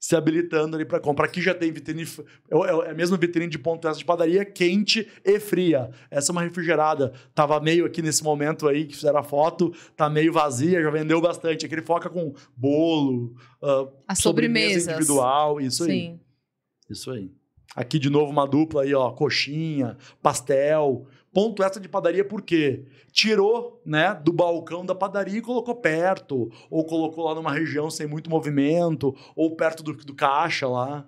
se habilitando ali para comprar. Aqui já tem vitrine, é, é, é a mesma vitrine de ponto essa de padaria, quente e fria. Essa é uma refrigerada. Tava meio aqui nesse momento aí que fizeram a foto, tá meio vazia, já vendeu bastante. Aqui ele foca com bolo, uh, ah, a sobremesa individual, isso Sim. aí. Isso aí. Aqui de novo uma dupla aí, ó, coxinha, pastel, ponto extra de padaria porque tirou né, do balcão da padaria e colocou perto, ou colocou lá numa região sem muito movimento, ou perto do, do caixa lá.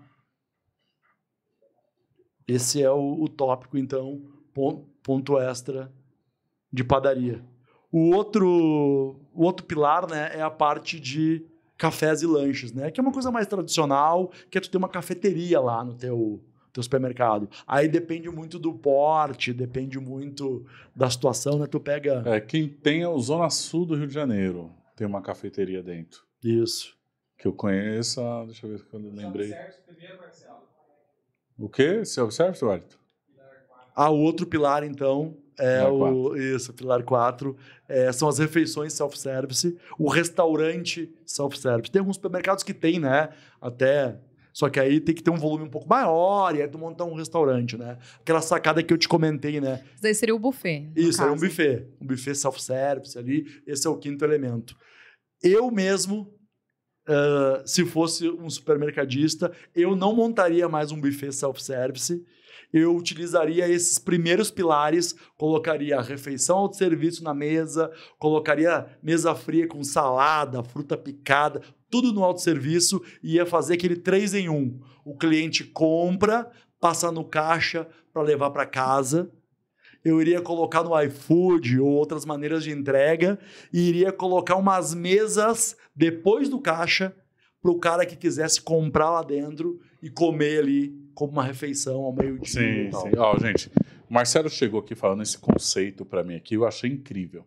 Esse é o, o tópico, então, ponto, ponto extra de padaria. O outro, o outro pilar né, é a parte de cafés e lanches, né? Que é uma coisa mais tradicional, que é tu ter uma cafeteria lá no teu, teu supermercado. Aí depende muito do porte, depende muito da situação, né? Tu pega. É, quem tem é o Zona Sul do Rio de Janeiro, tem uma cafeteria dentro. Isso. Que eu conheça, ah, deixa eu ver quando eu lembrei. O que? Self-service, Wellington? Ah, o outro pilar, então, é pilar o. Isso, pilar 4. É, são as refeições self-service, o restaurante self-service. Tem alguns supermercados que tem, né? Até só que aí tem que ter um volume um pouco maior e aí tu montar um restaurante, né? Aquela sacada que eu te comentei, né? Isso aí seria o buffet. Isso, é um buffet. Um buffet self-service ali. Esse é o quinto elemento. Eu mesmo Uh, se fosse um supermercadista, eu não montaria mais um buffet self-service. Eu utilizaria esses primeiros pilares, colocaria a refeição ao serviço na mesa, colocaria mesa fria com salada, fruta picada, tudo no autosserviço e ia fazer aquele três em um O cliente compra, passa no caixa para levar para casa. Eu iria colocar no iFood ou outras maneiras de entrega e iria colocar umas mesas depois do caixa para o cara que quisesse comprar lá dentro e comer ali como uma refeição ao meio-dia. Sim, sim. Ó, gente, Marcelo chegou aqui falando esse conceito para mim aqui, eu achei incrível.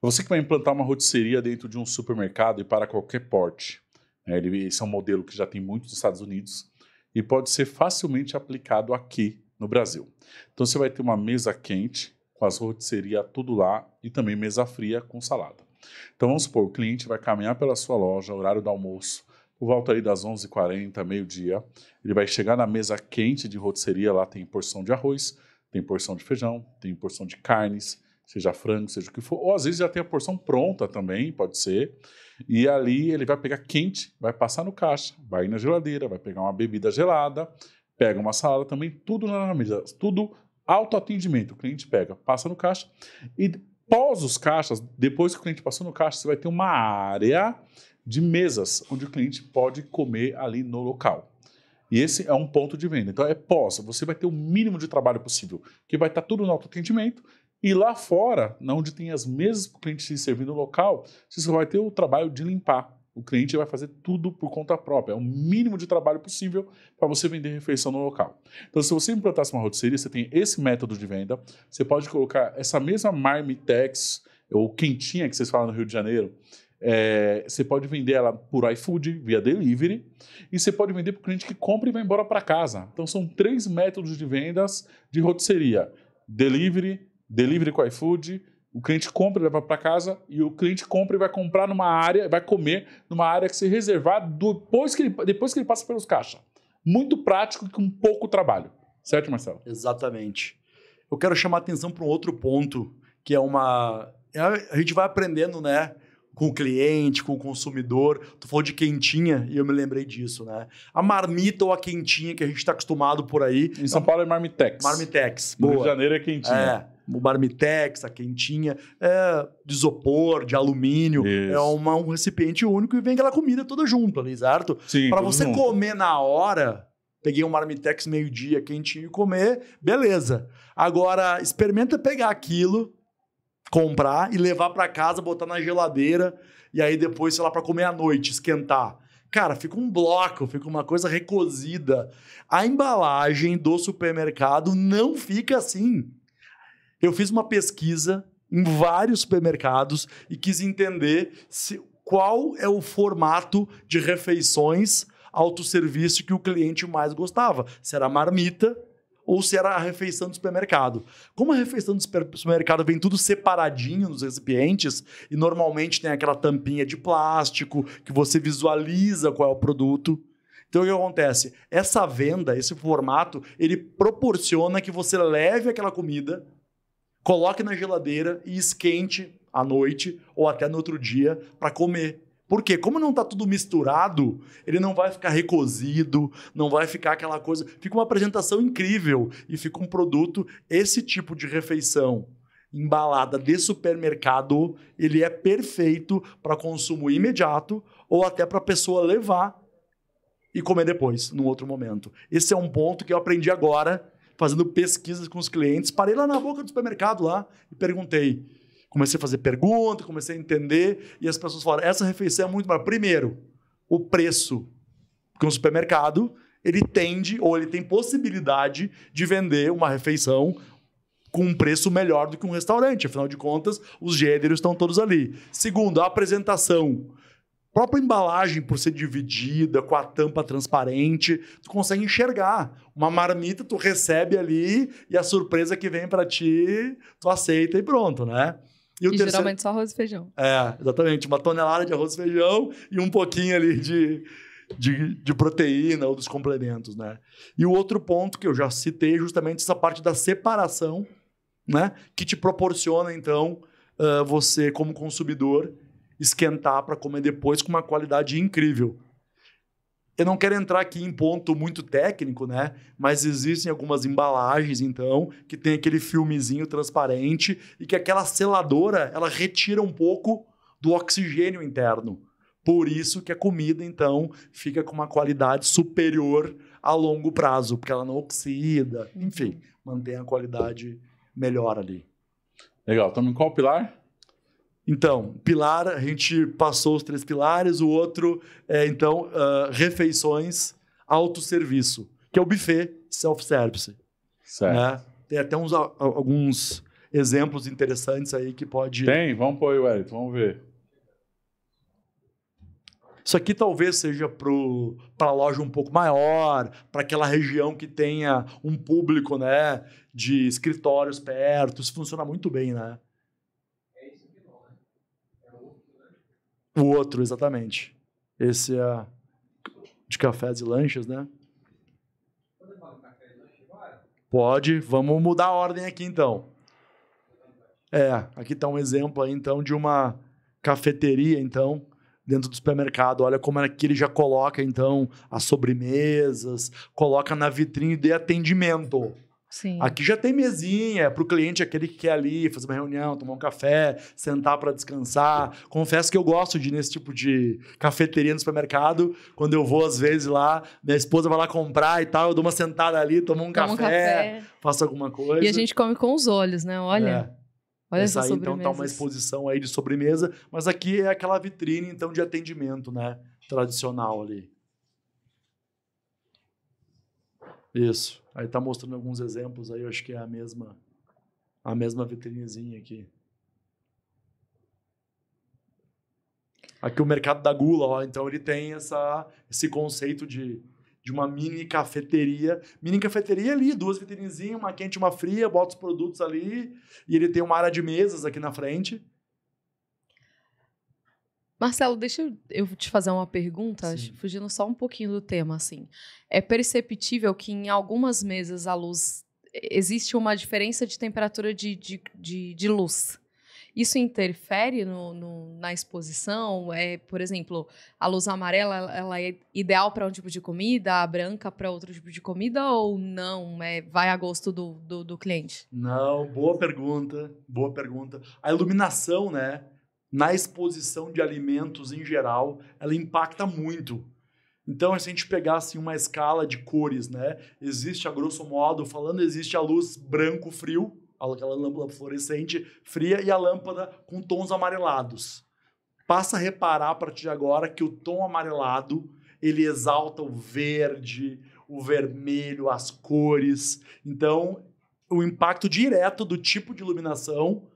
Você que vai implantar uma rotisseria dentro de um supermercado e para qualquer porte. Né? Esse é um modelo que já tem muito nos Estados Unidos e pode ser facilmente aplicado aqui no Brasil. Então você vai ter uma mesa quente com as rotisserias tudo lá e também mesa fria com salada. Então vamos supor, o cliente vai caminhar pela sua loja, horário do almoço, por volta aí das 11h40, meio-dia. Ele vai chegar na mesa quente de rotisseria, lá tem porção de arroz, tem porção de feijão, tem porção de carnes, seja frango, seja o que for, ou às vezes já tem a porção pronta também, pode ser, e ali ele vai pegar quente, vai passar no caixa, vai na geladeira, vai pegar uma bebida gelada, pega uma salada também, tudo na mesa, tudo autoatendimento, o cliente pega, passa no caixa, e pós os caixas, depois que o cliente passou no caixa, você vai ter uma área de mesas, onde o cliente pode comer ali no local. E esse é um ponto de venda. Então, é pós. Você vai ter o mínimo de trabalho possível, que vai estar tudo no autoatendimento e lá fora, onde tem as mesas para o cliente se servir no local, você só vai ter o trabalho de limpar. O cliente vai fazer tudo por conta própria. É o mínimo de trabalho possível para você vender refeição no local. Então, se você implantasse uma rotisserie, você tem esse método de venda. Você pode colocar essa mesma Marmitex, ou quentinha que vocês falam no Rio de Janeiro, é, você pode vender ela por iFood, via delivery, e você pode vender para o cliente que compra e vai embora para casa. Então, são três métodos de vendas de rotisseria: delivery, delivery com iFood, o cliente compra e leva para casa e o cliente compra e vai comprar numa área, vai comer numa área que se reservar depois que ele, depois que ele passa pelos caixas. Muito prático e com pouco trabalho. Certo, Marcelo? Exatamente. Eu quero chamar atenção para um outro ponto, que é uma. É, a gente vai aprendendo, né? com o cliente, com o consumidor. Tu falou de quentinha e eu me lembrei disso, né? A marmita ou a quentinha que a gente está acostumado por aí. Em São Paulo é marmitex. Marmitex. No Rio de Janeiro é quentinha. É o Marmitex, a quentinha, é de isopor, de alumínio. Isso. É uma, um recipiente único e vem aquela comida toda junto ali, certo? Sim. Para você junto. comer na hora, peguei um Marmitex meio-dia quentinho e comer, beleza. Agora, experimenta pegar aquilo, comprar e levar para casa, botar na geladeira e aí depois, sei lá, para comer à noite, esquentar. Cara, fica um bloco, fica uma coisa recozida. A embalagem do supermercado não fica assim. Eu fiz uma pesquisa em vários supermercados e quis entender se, qual é o formato de refeições autosserviço que o cliente mais gostava. Se era marmita ou se era a refeição do supermercado. Como a refeição do supermercado vem tudo separadinho nos recipientes e normalmente tem aquela tampinha de plástico que você visualiza qual é o produto. Então o que acontece? Essa venda, esse formato, ele proporciona que você leve aquela comida coloque na geladeira e esquente à noite ou até no outro dia para comer. Porque como não está tudo misturado, ele não vai ficar recozido, não vai ficar aquela coisa, fica uma apresentação incrível e fica um produto esse tipo de refeição embalada de supermercado, ele é perfeito para consumo imediato ou até para a pessoa levar e comer depois, num outro momento. Esse é um ponto que eu aprendi agora fazendo pesquisas com os clientes. Parei lá na boca do supermercado lá e perguntei. Comecei a fazer pergunta, comecei a entender, e as pessoas falaram: essa refeição é muito maior. Primeiro, o preço. Porque um supermercado, ele tende, ou ele tem possibilidade de vender uma refeição com um preço melhor do que um restaurante. Afinal de contas, os gêneros estão todos ali. Segundo, a apresentação própria embalagem, por ser dividida, com a tampa transparente, tu consegue enxergar. Uma marmita tu recebe ali e a surpresa que vem para ti, tu aceita e pronto, né? E, e terceiro... geralmente só arroz e feijão. É, exatamente. Uma tonelada de arroz e feijão e um pouquinho ali de, de, de, proteína ou dos complementos, né? E o outro ponto que eu já citei é justamente essa parte da separação, né? Que te proporciona, então, uh, você como consumidor esquentar para comer depois com uma qualidade incrível. Eu não quero entrar aqui em ponto muito técnico, né? Mas existem algumas embalagens, então, que tem aquele filmezinho transparente e que aquela seladora, ela retira um pouco do oxigênio interno. Por isso que a comida, então, fica com uma qualidade superior a longo prazo, porque ela não oxida, enfim, mantém a qualidade melhor ali. Legal, estamos em qual pilar? Então, pilar, a gente passou os três pilares. O outro é, então, uh, refeições, autosserviço, que é o buffet self-service. Certo. Né? Tem até uns, alguns exemplos interessantes aí que pode. Tem, vamos pôr aí, Wellington, vamos ver. Isso aqui talvez seja para a loja um pouco maior, para aquela região que tenha um público né, de escritórios perto. Isso funciona muito bem, né? O outro, exatamente. Esse é de cafés e lanches, né? Pode, vamos mudar a ordem aqui então. É, aqui está um exemplo aí, então de uma cafeteria então dentro do supermercado. Olha como é que ele já coloca então as sobremesas, coloca na vitrine de atendimento. Sim. Aqui já tem mesinha para o cliente, aquele que quer ali fazer uma reunião, tomar um café, sentar para descansar. Confesso que eu gosto de ir nesse tipo de cafeteria no supermercado. Quando eu vou, às vezes, lá, minha esposa vai lá comprar e tal, eu dou uma sentada ali, tomo um, café, um café, faço alguma coisa. E a gente come com os olhos, né? Olha. É. Olha essa, essa aí, então, tá uma exposição aí de sobremesa, mas aqui é aquela vitrine, então, de atendimento, né? Tradicional ali. Isso. Aí tá mostrando alguns exemplos aí, eu acho que é a mesma a mesma vitrinezinha aqui. Aqui o mercado da gula, ó, então ele tem essa, esse conceito de, de uma mini cafeteria. Mini cafeteria ali, duas vitrinezinhas, uma quente e uma fria, bota os produtos ali, e ele tem uma área de mesas aqui na frente. Marcelo, deixa eu te fazer uma pergunta, Sim. fugindo só um pouquinho do tema, assim. É perceptível que em algumas mesas a luz existe uma diferença de temperatura de, de, de, de luz. Isso interfere no, no, na exposição? É, por exemplo, a luz amarela ela é ideal para um tipo de comida, a branca para outro tipo de comida ou não? É, vai a gosto do, do, do cliente? Não, boa pergunta, boa pergunta. A iluminação, né? na exposição de alimentos em geral, ela impacta muito. Então, se a gente pegasse assim, uma escala de cores, né? Existe, a grosso modo, falando, existe a luz branco frio, aquela lâmpada fluorescente fria, e a lâmpada com tons amarelados. Passa a reparar a partir de agora que o tom amarelado, ele exalta o verde, o vermelho, as cores. Então, o impacto direto do tipo de iluminação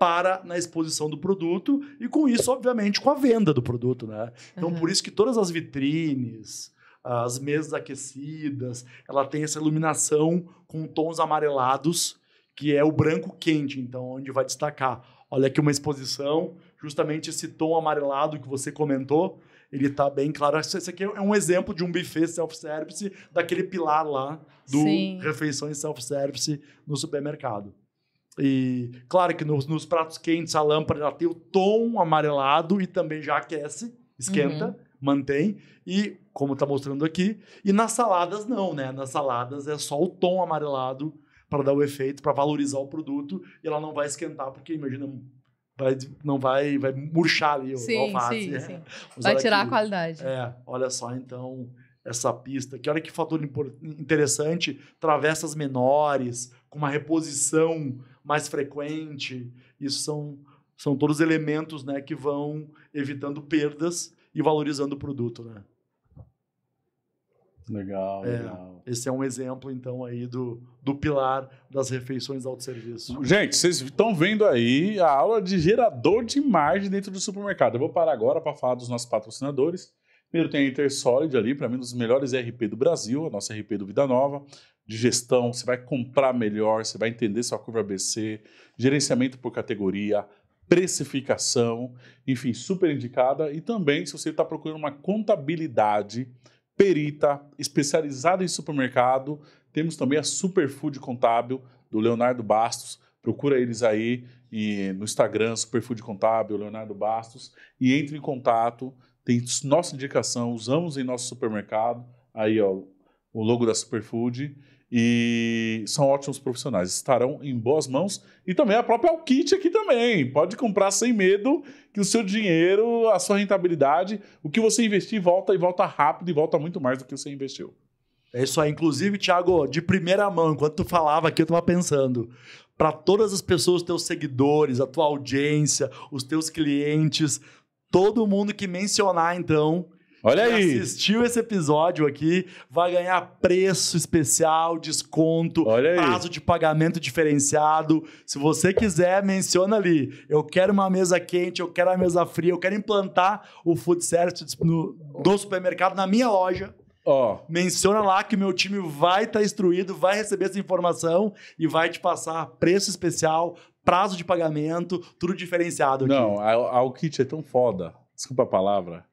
para na exposição do produto e com isso, obviamente, com a venda do produto, né? Então, uhum. por isso que todas as vitrines, as mesas aquecidas, ela tem essa iluminação com tons amarelados, que é o branco quente, então onde vai destacar. Olha aqui uma exposição, justamente esse tom amarelado que você comentou, ele está bem claro. Esse aqui é um exemplo de um buffet self-service, daquele pilar lá do Sim. refeições self-service no supermercado. E claro que nos, nos pratos quentes a lâmpada ela tem o tom amarelado e também já aquece, esquenta, uhum. mantém. E como está mostrando aqui, e nas saladas não, né? Nas saladas é só o tom amarelado para dar o efeito, para valorizar o produto e ela não vai esquentar porque imagina vai, não vai, vai murchar ali sim, o alface. Sim, é. sim. Vai tirar aqui. a qualidade. É, olha só então essa pista. Que olha que fator interessante, travessas menores, com uma reposição mais frequente. Isso são, são todos elementos né, que vão evitando perdas e valorizando o produto. Né? Legal, é, legal. Esse é um exemplo, então, aí do, do pilar das refeições de autosserviço. Gente, vocês estão vendo aí a aula de gerador de margem dentro do supermercado. Eu vou parar agora para falar dos nossos patrocinadores. Primeiro tem a InterSolid ali, para mim, um dos melhores RP do Brasil, a nossa RP do Vida Nova, de gestão, você vai comprar melhor, você vai entender sua curva ABC, gerenciamento por categoria, precificação, enfim, super indicada. E também, se você está procurando uma contabilidade perita, especializada em supermercado, temos também a Superfood Contábil, do Leonardo Bastos. Procura eles aí e no Instagram, Superfood Contábil, Leonardo Bastos, e entre em contato tem nossa indicação, usamos em nosso supermercado, aí ó, o logo da Superfood, e são ótimos profissionais, estarão em boas mãos. E também a própria Alkit aqui também, pode comprar sem medo que o seu dinheiro, a sua rentabilidade, o que você investir volta e volta rápido e volta muito mais do que você investiu. É isso aí. Inclusive, Thiago, de primeira mão, enquanto tu falava aqui, eu estava pensando. Para todas as pessoas, teus seguidores, a tua audiência, os teus clientes, Todo mundo que mencionar, então, Olha aí. Assistiu esse episódio aqui, vai ganhar preço especial, desconto, Olha prazo aí. de pagamento diferenciado. Se você quiser, menciona ali. Eu quero uma mesa quente, eu quero a mesa fria, eu quero implantar o food service do supermercado na minha loja Ó. Menciona lá que o meu time vai estar tá instruído, vai receber essa informação e vai te passar preço especial, prazo de pagamento, tudo diferenciado. Aqui. Não, a, kit é tão foda, desculpa a palavra,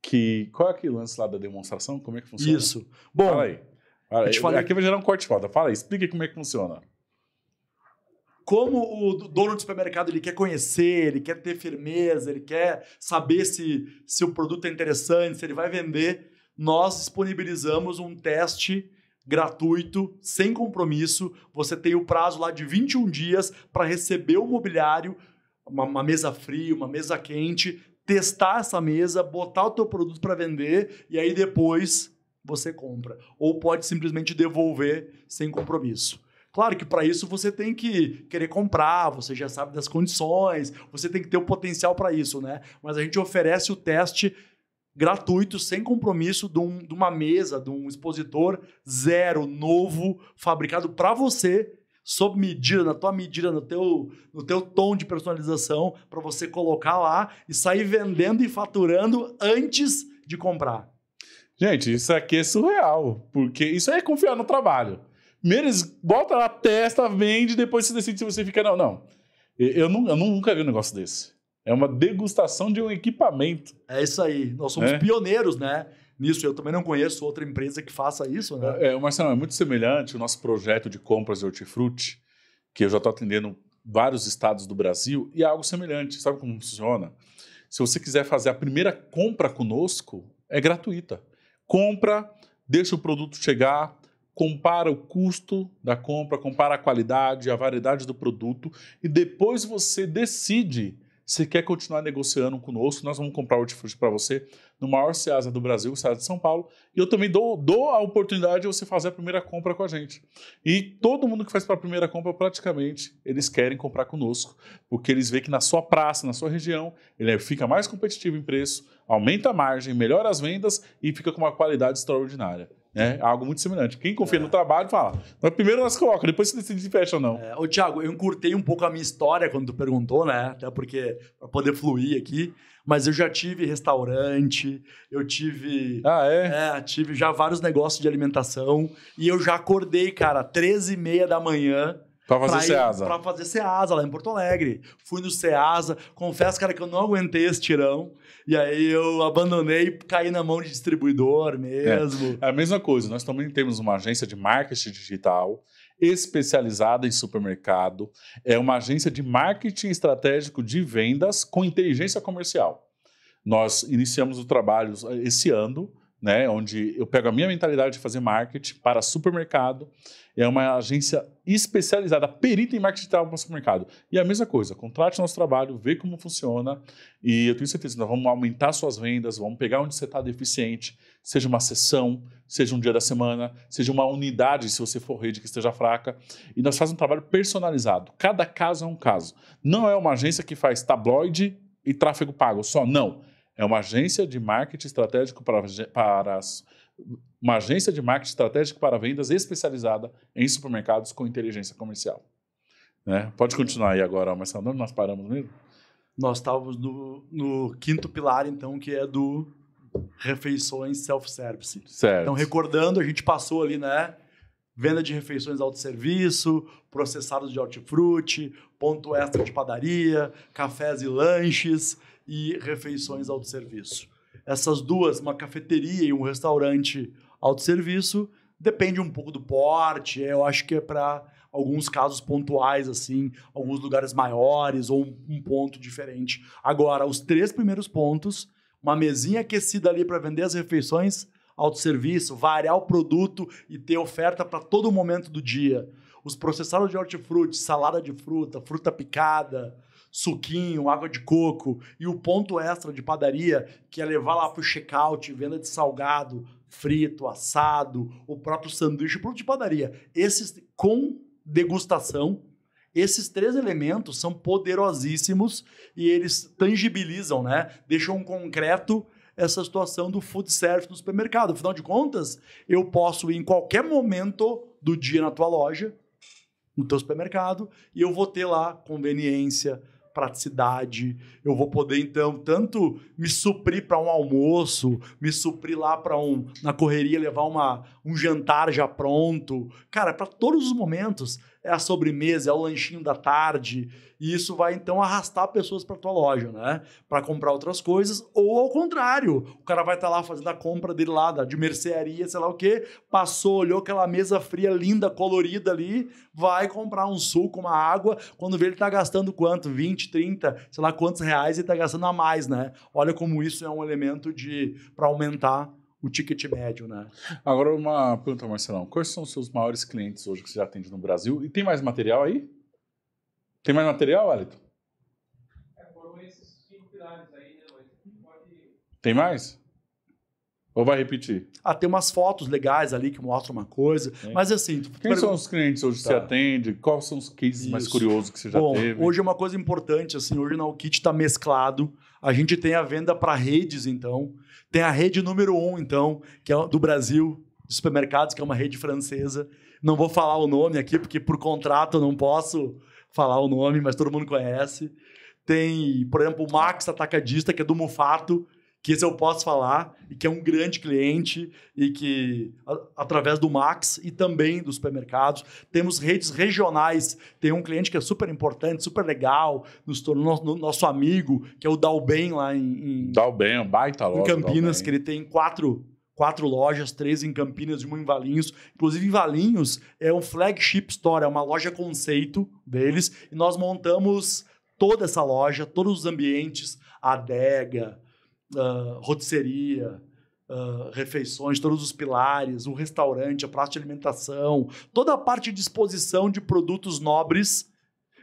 que. Qual é aquele lance lá da demonstração? Como é que funciona? Isso. Bom. Fala aí. Fala aí. Falei... Aqui vai gerar um corte foda. Fala aí, explica como é que funciona como o dono do supermercado ele quer conhecer, ele quer ter firmeza, ele quer saber se, se o produto é interessante, se ele vai vender nós disponibilizamos um teste gratuito, sem compromisso. Você tem o prazo lá de 21 dias para receber o mobiliário, uma, uma, mesa fria, uma mesa quente, testar essa mesa, botar o teu produto para vender e aí depois você compra. Ou pode simplesmente devolver sem compromisso. Claro que para isso você tem que querer comprar, você já sabe das condições, você tem que ter o potencial para isso, né? Mas a gente oferece o teste gratuito, sem compromisso de, um, de uma mesa, de um expositor zero, novo, fabricado para você, sob medida, na tua medida, no teu, no teu tom de personalização, para você colocar lá e sair vendendo e faturando antes de comprar. Gente, isso aqui é surreal, porque isso é confiar no trabalho. Primeiro, bota na testa, vende, depois você decide se você fica. Não, não. Eu, eu, eu nunca vi um negócio desse. É uma degustação de um equipamento. É isso aí. Nós somos é? pioneiros, né? Nisso, eu também não conheço outra empresa que faça isso, né? É, é, Marcelo, é muito semelhante o nosso projeto de compras de hortifruti, que eu já estou atendendo vários estados do Brasil, e é algo semelhante. Sabe como funciona? Se você quiser fazer a primeira compra conosco, é gratuita. Compra, deixa o produto chegar, compara o custo da compra, compara a qualidade, a variedade do produto e depois você decide se quer continuar negociando conosco, nós vamos comprar o hortifruti para você no maior Ceasa do Brasil, Ceasa de São Paulo. E eu também dou, dou a oportunidade de você fazer a primeira compra com a gente. E todo mundo que faz para a primeira compra, praticamente, eles querem comprar conosco, porque eles veem que na sua praça, na sua região, ele é, fica mais competitivo em preço, aumenta a margem, melhora as vendas e fica com uma qualidade extraordinária. É algo muito semelhante. Quem confia é. no trabalho fala. Mas primeiro nós coloca, depois você decide se fecha ou não. É. Ô, Thiago, eu encurtei um pouco a minha história quando tu perguntou, né? Até porque, para poder fluir aqui. Mas eu já tive restaurante, eu tive. Ah, é? É, tive já vários negócios de alimentação. E eu já acordei, cara, 13 e meia da manhã Pra fazer Ceasa. pra fazer Ceasa, lá em Porto Alegre. Fui no Ceasa, confesso, cara, que eu não aguentei esse tirão. E aí eu abandonei e caí na mão de distribuidor mesmo. É, é a mesma coisa, nós também temos uma agência de marketing digital especializada em supermercado, é uma agência de marketing estratégico de vendas com inteligência comercial. Nós iniciamos o trabalho eh, esse ano, né, onde eu pego a minha mentalidade de fazer marketing para supermercado, é uma agência especializada, perita em marketing digital para supermercado. E a mesma coisa, contrate nosso trabalho, vê como funciona, e eu tenho certeza que nós vamos aumentar suas vendas, vamos pegar onde você está deficiente, seja uma sessão, seja um dia da semana, seja uma unidade, se você for rede que esteja fraca, e nós fazemos um trabalho personalizado. Cada caso é um caso. Não é uma agência que faz tabloide e tráfego pago só, não é uma agência de marketing estratégico para, para uma agência de marketing estratégico para vendas especializada em supermercados com inteligência comercial. Né? Pode continuar aí agora, Marcelo. nós paramos mesmo? Nós estávamos no, no quinto pilar, então, que é do refeições self-service. Então, recordando, a gente passou ali, né? Venda de refeições autosserviço, processados de hortifruti, ponto extra de padaria, cafés e lanches e refeições autosserviço. Essas duas, uma cafeteria e um restaurante autosserviço, depende um pouco do porte, eu acho que é para alguns casos pontuais, assim, alguns lugares maiores ou um ponto diferente. Agora, os três primeiros pontos, uma mesinha aquecida ali para vender as refeições, autosserviço, variar o produto e ter oferta para todo momento do dia. Os processados de hortifruti, salada de fruta, fruta picada, suquinho, água de coco e o ponto extra de padaria, que é levar lá pro check-out, venda de salgado, frito, assado, o próprio sanduíche, o produto de padaria. Esses com degustação, esses três elementos são poderosíssimos e eles tangibilizam, né? Deixam concreto essa situação do food service no supermercado. Afinal de contas, eu posso ir em qualquer momento do dia na tua loja, no teu supermercado, e eu vou ter lá conveniência, praticidade. Eu vou poder, então, tanto me suprir para um almoço, me suprir lá para um. na correria, levar uma, um jantar já pronto. Cara, para todos os momentos é a sobremesa, é o lanchinho da tarde, e isso vai então arrastar pessoas para tua loja, né? Para comprar outras coisas, ou ao contrário, o cara vai estar tá lá fazendo a compra dele lá, de mercearia, sei lá o quê, passou, olhou aquela mesa fria linda, colorida ali, vai comprar um suco, uma água, quando vê ele tá gastando quanto? 20, 30, sei lá quantos reais ele tá gastando a mais, né? Olha como isso é um elemento de para aumentar o ticket médio, né? Agora uma pergunta, Marcelão. Quais são os seus maiores clientes hoje que você já atende no Brasil? E tem mais material aí? Tem mais material, Alito? É, foram esses cinco pilares aí, né? Pode... Tem mais? Ou vai repetir? Ah, tem umas fotos legais ali que mostram uma coisa. Sim. Mas assim. Quem pergunta... são os clientes hoje que tá. você atende? Quais são os cases Isso. mais curiosos que você já Bom, teve? Hoje é uma coisa importante, assim, hoje o kit está mesclado. A gente tem a venda para redes, então. Tem a rede número um, então, que é do Brasil, de supermercados, que é uma rede francesa. Não vou falar o nome aqui, porque por contrato não posso falar o nome, mas todo mundo conhece. Tem, por exemplo, o Max Atacadista, que é do Mufato, que esse eu posso falar e que é um grande cliente e que a, através do Max e também dos supermercados temos redes regionais. Tem um cliente que é super importante, super legal, nos tornou no, nosso amigo, que é o Dalben lá em, em Dalben, é um baita loja. Em Campinas, que ele tem quatro quatro lojas, três em Campinas e uma em Valinhos. Inclusive, em Valinhos é um flagship store, é uma loja conceito deles, e nós montamos toda essa loja, todos os ambientes, a adega, uh, rotisseria, uh, refeições, todos os pilares, um restaurante, a praça de alimentação, toda a parte de exposição de produtos nobres,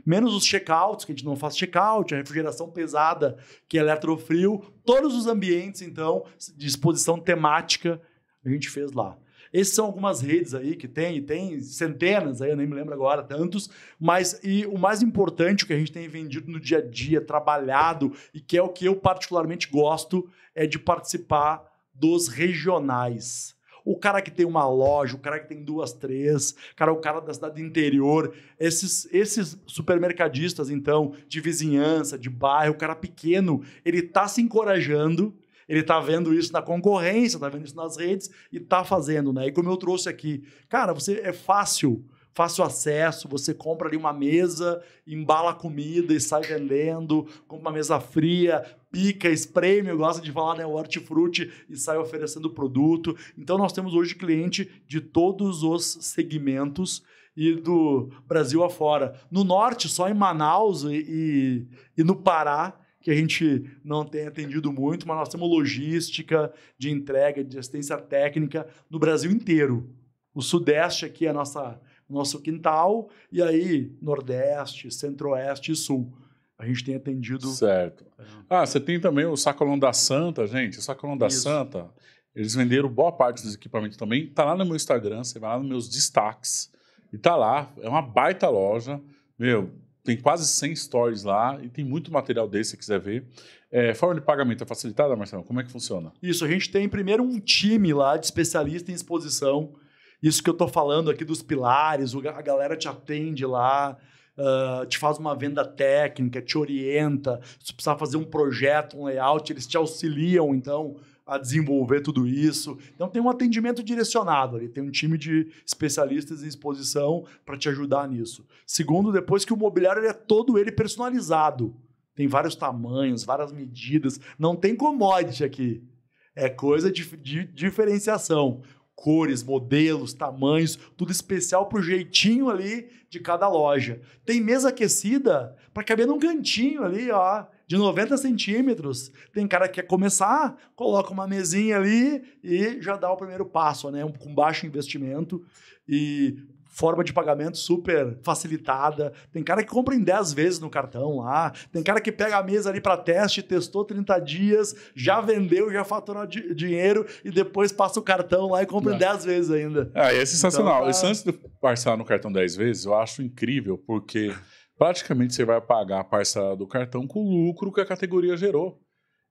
menos os checkouts, que a gente não faz checkout, a refrigeração pesada, que é eletrofrio, todos os ambientes, então, de exposição temática, a gente fez lá. Essas são algumas redes aí que tem, e tem centenas aí, eu nem me lembro agora tantos, mas e o mais importante, o que a gente tem vendido no dia a dia, trabalhado, e que é o que eu particularmente gosto, é de participar dos regionais o cara que tem uma loja, o cara que tem duas, três, cara, o cara da cidade interior, esses, esses supermercadistas, então, de vizinhança, de bairro, o cara pequeno, ele tá se encorajando ele está vendo isso na concorrência, está vendo isso nas redes e está fazendo, né? E como eu trouxe aqui, cara, você é fácil, fácil acesso, você compra ali uma mesa, embala comida e sai vendendo, compra uma mesa fria, pica, espreme, eu gosto de falar, né, o hortifruti e sai oferecendo produto. Então nós temos hoje cliente de todos os segmentos e do Brasil afora. No norte, só em Manaus e, e, e no Pará, que a gente não tem atendido muito, mas nós temos logística de entrega, de assistência técnica no Brasil inteiro. O Sudeste aqui é nossa, nosso quintal, e aí Nordeste, Centro-Oeste e Sul. A gente tem atendido. Certo. É. Ah, você tem também o Sacolão da Santa, gente. O Sacolão da Isso. Santa, eles venderam boa parte dos equipamentos também. Está lá no meu Instagram, você vai lá nos meus destaques. E tá lá, é uma baita loja. Meu, tem quase 100 stories lá e tem muito material desse, se quiser ver. É, forma de pagamento é facilitada, Marcelo? Como é que funciona? Isso, a gente tem primeiro um time lá de especialista em exposição. Isso que eu estou falando aqui dos pilares, a galera te atende lá, uh, te faz uma venda técnica, te orienta. Se precisar fazer um projeto, um layout, eles te auxiliam, então, a desenvolver tudo isso. Então tem um atendimento direcionado ali, tem um time de especialistas em exposição para te ajudar nisso. Segundo, depois que o mobiliário é todo ele personalizado. Tem vários tamanhos, várias medidas, não tem commodity aqui. É coisa de, de diferenciação cores, modelos, tamanhos, tudo especial pro jeitinho ali de cada loja. Tem mesa aquecida para caber num cantinho ali, ó, de 90 centímetros, tem cara que quer começar, coloca uma mesinha ali e já dá o primeiro passo, né? Um, com baixo investimento e forma de pagamento super facilitada. Tem cara que compra em 10 vezes no cartão lá. Tem cara que pega a mesa ali para teste, testou 30 dias, já vendeu, já faturou di dinheiro e depois passa o cartão lá e compra Não. em 10 vezes ainda. Ah, é sensacional. Então, tá... Isso antes de passar no cartão 10 vezes, eu acho incrível, porque praticamente você vai pagar a parcela do cartão com o lucro que a categoria gerou.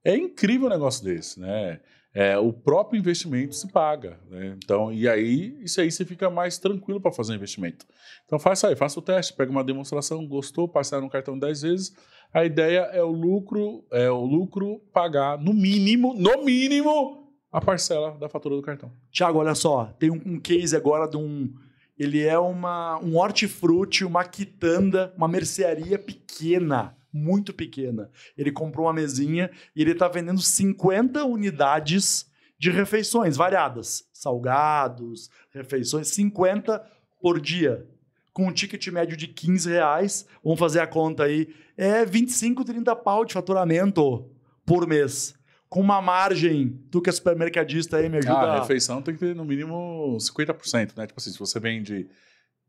É incrível um negócio desse, né? É, o próprio investimento se paga, né? Então, e aí, isso aí você fica mais tranquilo para fazer investimento. Então, faça aí, faça o teste, pega uma demonstração, gostou, passar no cartão 10 vezes. A ideia é o lucro, é o lucro pagar no mínimo, no mínimo, a parcela da fatura do cartão. Tiago, olha só, tem um, um case agora de um ele é uma, um hortifruti, uma quitanda, uma mercearia pequena, muito pequena. Ele comprou uma mesinha e ele está vendendo 50 unidades de refeições variadas, salgados, refeições, 50 por dia. Com um ticket médio de 15 reais, vamos fazer a conta aí, é 25, 30 pau de faturamento por mês com uma margem, tu que é supermercadista aí, me ah, ajuda. Ah, a refeição tem que ter no mínimo 50%, né? Tipo assim, se você vende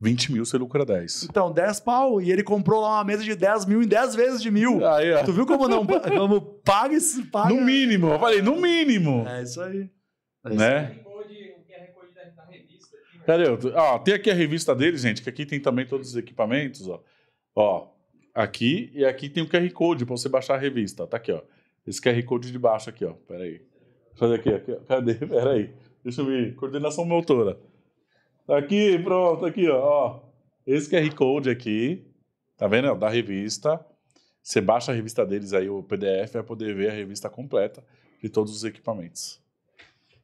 20 mil, você lucra 10. Então, 10 pau. E ele comprou lá uma mesa de 10 mil em 10 vezes de mil. Tu viu como não como paga esse paga? No mínimo, eu falei, no mínimo. É isso aí. É isso né? Aí. Cadê? Ó, tem aqui a revista dele, gente, que aqui tem também todos os equipamentos, ó. Ó, aqui e aqui tem o QR Code para você baixar a revista. Tá aqui, ó. Esse QR Code de baixo aqui, ó. Pera aí. Fazer aqui, aqui Cadê? Pera aí. Deixa eu ver. Coordenação motora. Tá aqui, pronto, aqui, ó. Esse QR Code aqui, tá vendo? É da revista. Você baixa a revista deles aí, o PDF, vai poder ver a revista completa de todos os equipamentos.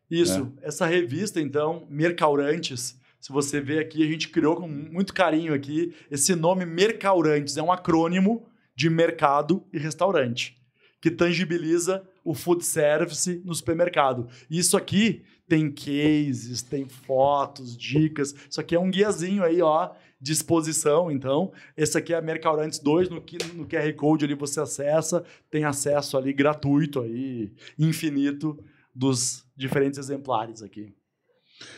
Isso. Né? Essa revista, então, Mercaurantes, se você ver aqui, a gente criou com muito carinho aqui esse nome Mercaurantes. É um acrônimo de mercado e restaurante que tangibiliza o food service no supermercado. Isso aqui tem cases, tem fotos, dicas. Isso aqui é um guiazinho aí, ó, de exposição. Então, esse aqui é a Mercadorantes 2, no, no QR Code ali você acessa, tem acesso ali gratuito aí, infinito, dos diferentes exemplares aqui.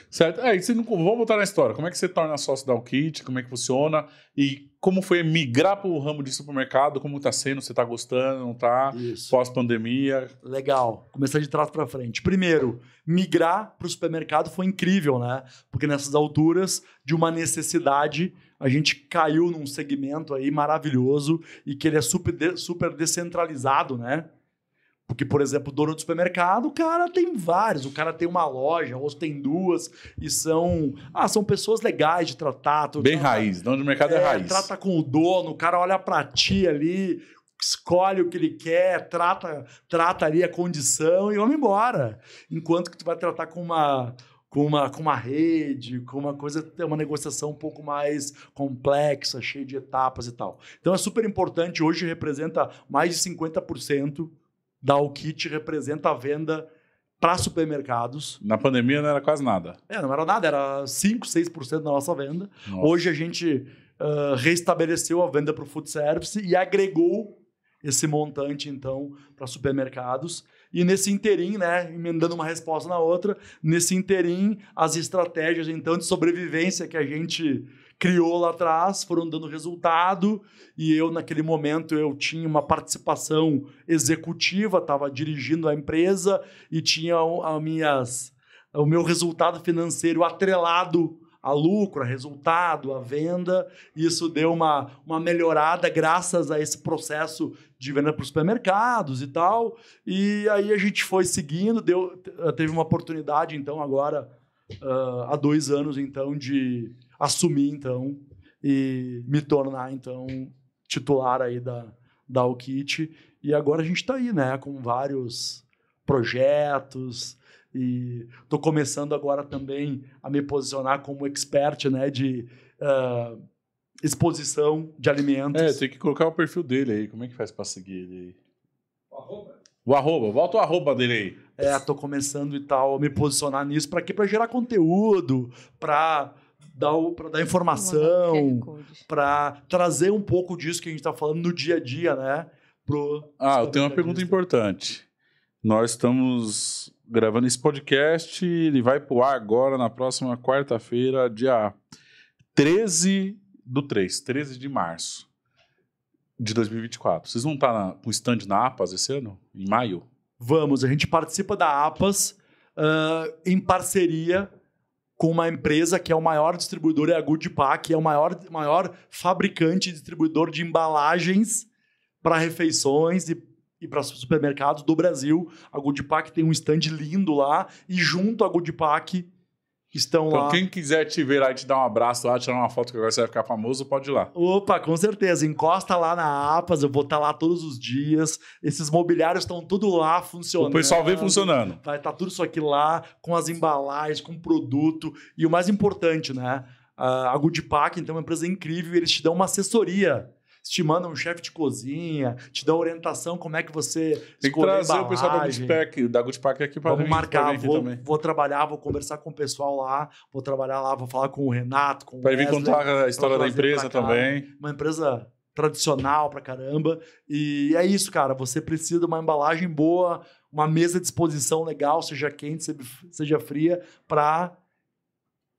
Certo? aí é, você não, vamos voltar na história. Como é que você torna sócio da Alkit? Como é que funciona? E como foi migrar para o ramo de supermercado? Como está sendo? Você está gostando? Não está? Pós-pandemia? Legal. Começar de trás para frente. Primeiro, migrar para o supermercado foi incrível, né? Porque nessas alturas, de uma necessidade, a gente caiu num segmento aí maravilhoso e que ele é super, de, super descentralizado, né? Porque, por exemplo, o dono do supermercado, o cara tem vários, o cara tem uma loja, ou tem duas, e são. Ah, são pessoas legais de tratar. Bem raiz, dono de mercado é, é raiz. Trata com o dono, o cara olha pra ti ali, escolhe o que ele quer, trata, trata ali a condição e vamos embora. Enquanto que tu vai tratar com uma com uma, com uma rede, com uma coisa, uma negociação um pouco mais complexa, cheia de etapas e tal. Então é super importante, hoje representa mais de 50% da o kit representa a venda para supermercados. Na pandemia não era quase nada. É, não era nada, era 5, 6% da nossa venda. Nossa. Hoje a gente uh, ah, restabeleceu a venda para o food service e agregou esse montante, então, para supermercados. E nesse interim, né, emendando uma resposta na outra, nesse interim, as estratégias, então, de sobrevivência que a gente criou lá atrás, foram dando resultado, e eu naquele momento eu tinha uma participação executiva, estava dirigindo a empresa e tinha a minhas, o meu resultado financeiro atrelado a lucro, a resultado, a venda. Isso deu uma, uma melhorada graças a esse processo de venda para os supermercados e tal. E aí a gente foi seguindo, deu, teve uma oportunidade, então, agora, uh, há dois anos, então, de assumir então e me tornar então titular aí da da Alkit e agora a gente está aí, né, com vários projetos e estou começando agora também a me posicionar como expert, né, de uh, exposição de alimentos. É, tem que colocar o perfil dele aí. Como é que faz para seguir ele aí? O arroba. O arroba, volta o arroba dele aí. É, tô começando e tal, me posicionar nisso para quê? Para gerar conteúdo, para dar, pra dar informação, para trazer um pouco disso que a gente está falando no dia a dia, né? Pro ah, eu tenho uma pergunta importante. Nós estamos gravando esse podcast, ele vai pro ar agora na próxima quarta-feira, dia 13 do 3, 13 de março de 2024. Vocês vão estar tá com o stand na APAS esse ano, em maio? Vamos, a gente participa da APAS uh, ah, em parceria com uma empresa que é o maior distribuidor, é a Goodpack, que é o maior, maior fabricante e distribuidor de embalagens para refeições e, e para supermercados do Brasil. A Goodpack tem um stand lindo lá e junto à Goodpack estão então, lá. Então, quem quiser te ver lá e te dar um abraço lá, tirar uma foto que agora você vai ficar famoso, pode ir lá. Opa, com certeza. Encosta lá na APAS, eu vou estar tá lá todos os dias. Esses mobiliários estão tudo lá funcionando. O pessoal vem funcionando. Vai estar tá tudo isso aqui lá, com as embalagens, com o produto. E o mais importante, né? A Goodpack, então, é uma empresa incrível, eles te dão uma assessoria te manda um chefe de cozinha, te dá orientação como é que você Tem que trazer o pessoal da goodpack da aqui para Vamos mim, marcar, vou, também. vou trabalhar, vou conversar com o pessoal lá, vou trabalhar lá, vou falar com o Renato, com Para vir contar a história da empresa também. Uma empresa tradicional pra caramba. E é isso, cara, você precisa de uma embalagem boa, uma mesa de exposição legal, seja quente, seja fria, para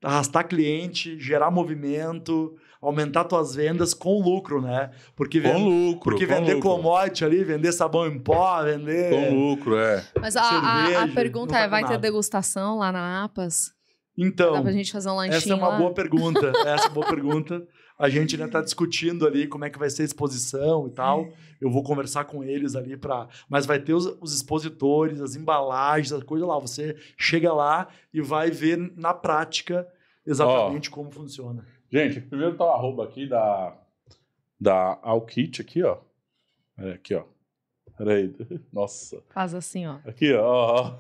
arrastar cliente, gerar movimento, aumentar tuas vendas com lucro, né? Porque com vende, lucro. Porque com vender lucro. commodity ali, vender sabão em pó, vender. Com lucro, é. Mas a, a, a pergunta é: vai nada. ter degustação lá na APAS? Então. Dá pra gente fazer um lanchinho. Essa é uma lá? boa pergunta. Essa é uma boa pergunta. A gente ainda né, está discutindo ali como é que vai ser a exposição e tal. Eu vou conversar com eles ali para. Mas vai ter os, os, expositores, as embalagens, as coisas lá. Você chega lá e vai ver na prática exatamente oh, como funciona. Gente, primeiro tá o arroba aqui da, da Alkit aqui, ó. É, aqui, ó. Peraí. Nossa. Faz assim, ó. Aqui, ó.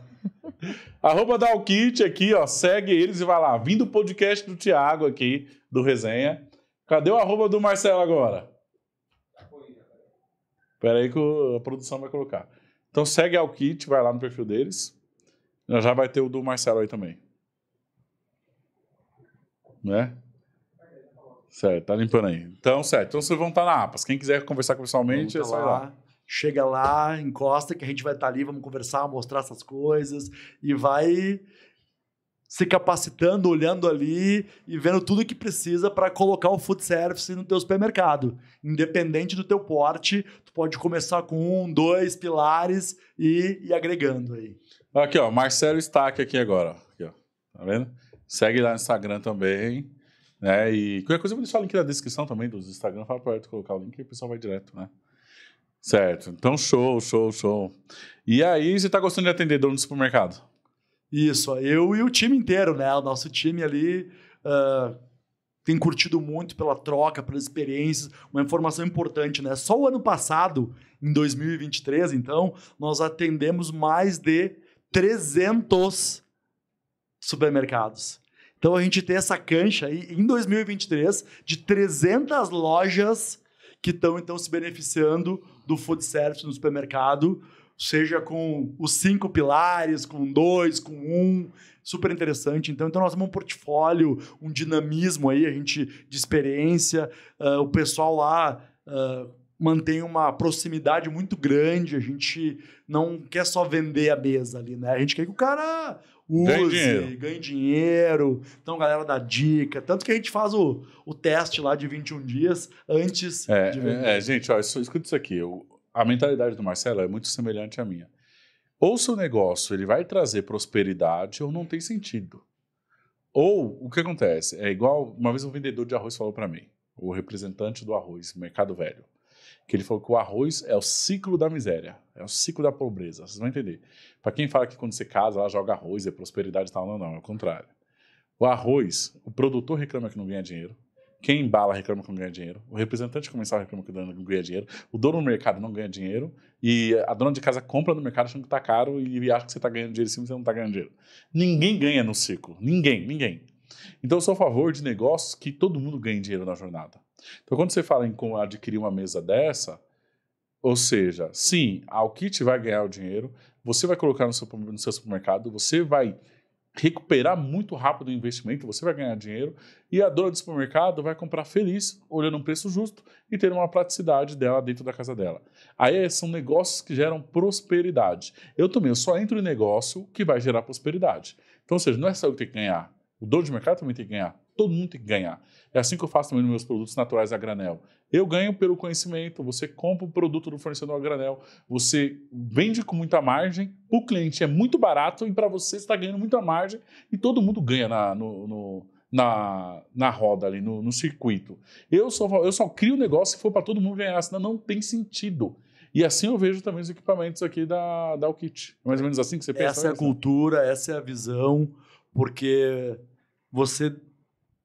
arroba da Alkit aqui, ó. Segue eles e vai lá. Vindo o podcast do Thiago aqui, do Resenha. Cadê o arroba do Marcelo agora? Peraí que a produção vai colocar. Então segue a Alkit, vai lá no perfil deles. Já vai ter o do Marcelo aí também. Né? Certo, tá limpando aí. Então, certo. Então vocês vão estar tá na APAS. Quem quiser conversar pessoalmente, é só tá lá. lá. Chega lá, encosta, que a gente vai estar tá ali, vamos conversar, mostrar essas coisas e vai se capacitando, olhando ali e vendo tudo que precisa para colocar o food service no teu supermercado. Independente do teu porte, tu pode começar com um, dois pilares e ir agregando aí. Aqui, ó, Marcelo Stack aqui agora. Aqui, ó. Tá vendo? Segue lá no Instagram também. Né? E qualquer coisa eu vou deixar o link na descrição também dos Instagram, fala para colocar o link e o pessoal vai direto, né? Certo. Então, show, show, show. E aí, você está gostando de atender dono do supermercado? Isso, eu e o time inteiro, né? O nosso time ali uh, tem curtido muito pela troca, pelas experiências. Uma informação importante, né? Só o ano passado, em 2023, então, nós atendemos mais de 300 supermercados. Então a gente tem essa cancha aí em 2023 de 300 lojas que estão então se beneficiando do food service no supermercado, seja com os cinco pilares, com dois, com um, super interessante. Então, então nós temos um portfólio, um dinamismo aí, a gente de experiência, uh, o pessoal lá uh, mantém uma proximidade muito grande. A gente não quer só vender a mesa ali, né? A gente quer que o cara use, ganhe dinheiro. ganhe dinheiro. Então, galera dá dica. Tanto que a gente faz o, o teste lá de 21 dias antes é, de vender. É, é gente, ó, escuta isso aqui. Eu, a mentalidade do Marcelo é muito semelhante à minha. Ou seu negócio ele vai trazer prosperidade ou não tem sentido. Ou o que acontece? É igual uma vez um vendedor de arroz falou para mim, o representante do arroz, Mercado Velho que ele falou que o arroz é o ciclo da miséria, é o ciclo da pobreza. Vocês vão entender. Para quem fala que quando você casa, ela joga arroz, é prosperidade e tal, não, não, é o contrário. O arroz, o produtor reclama que não ganha dinheiro, quem embala reclama que não ganha dinheiro, o representante comercial reclama que não ganha dinheiro, o dono do mercado não ganha dinheiro e a dona de casa compra no mercado achando que está caro e acha que você está ganhando dinheiro sim, você não está ganhando dinheiro. Ninguém ganha no ciclo, ninguém, ninguém. Então eu sou a favor de negócios que todo mundo ganhe dinheiro na jornada. Então, quando você fala em adquirir uma mesa dessa, ou seja, sim, a Alkit vai ganhar o dinheiro, você vai colocar no seu, no seu supermercado, você vai recuperar muito rápido o investimento, você vai ganhar dinheiro e a dona do supermercado vai comprar feliz, olhando um preço justo e ter uma praticidade dela dentro da casa dela. Aí é, são negócios que geram prosperidade. Eu também, eu só entro em negócio que vai gerar prosperidade. Então, ou seja, não é só eu que tem que ganhar, o dono de mercado também tem que ganhar. Todo mundo tem que ganhar. É assim que eu faço também nos meus produtos naturais a granel. Eu ganho pelo conhecimento, você compra o produto do fornecedor a granel, você vende com muita margem, o cliente é muito barato e para você está ganhando muita margem e todo mundo ganha na, no, no, na, na roda ali, no, no, circuito. Eu só, eu só crio o negócio se for para todo mundo ganhar, senão não tem sentido. E assim eu vejo também os equipamentos aqui da, da Alkit. É mais ou menos assim que você pensa. Essa é a cultura, essa é a visão, porque você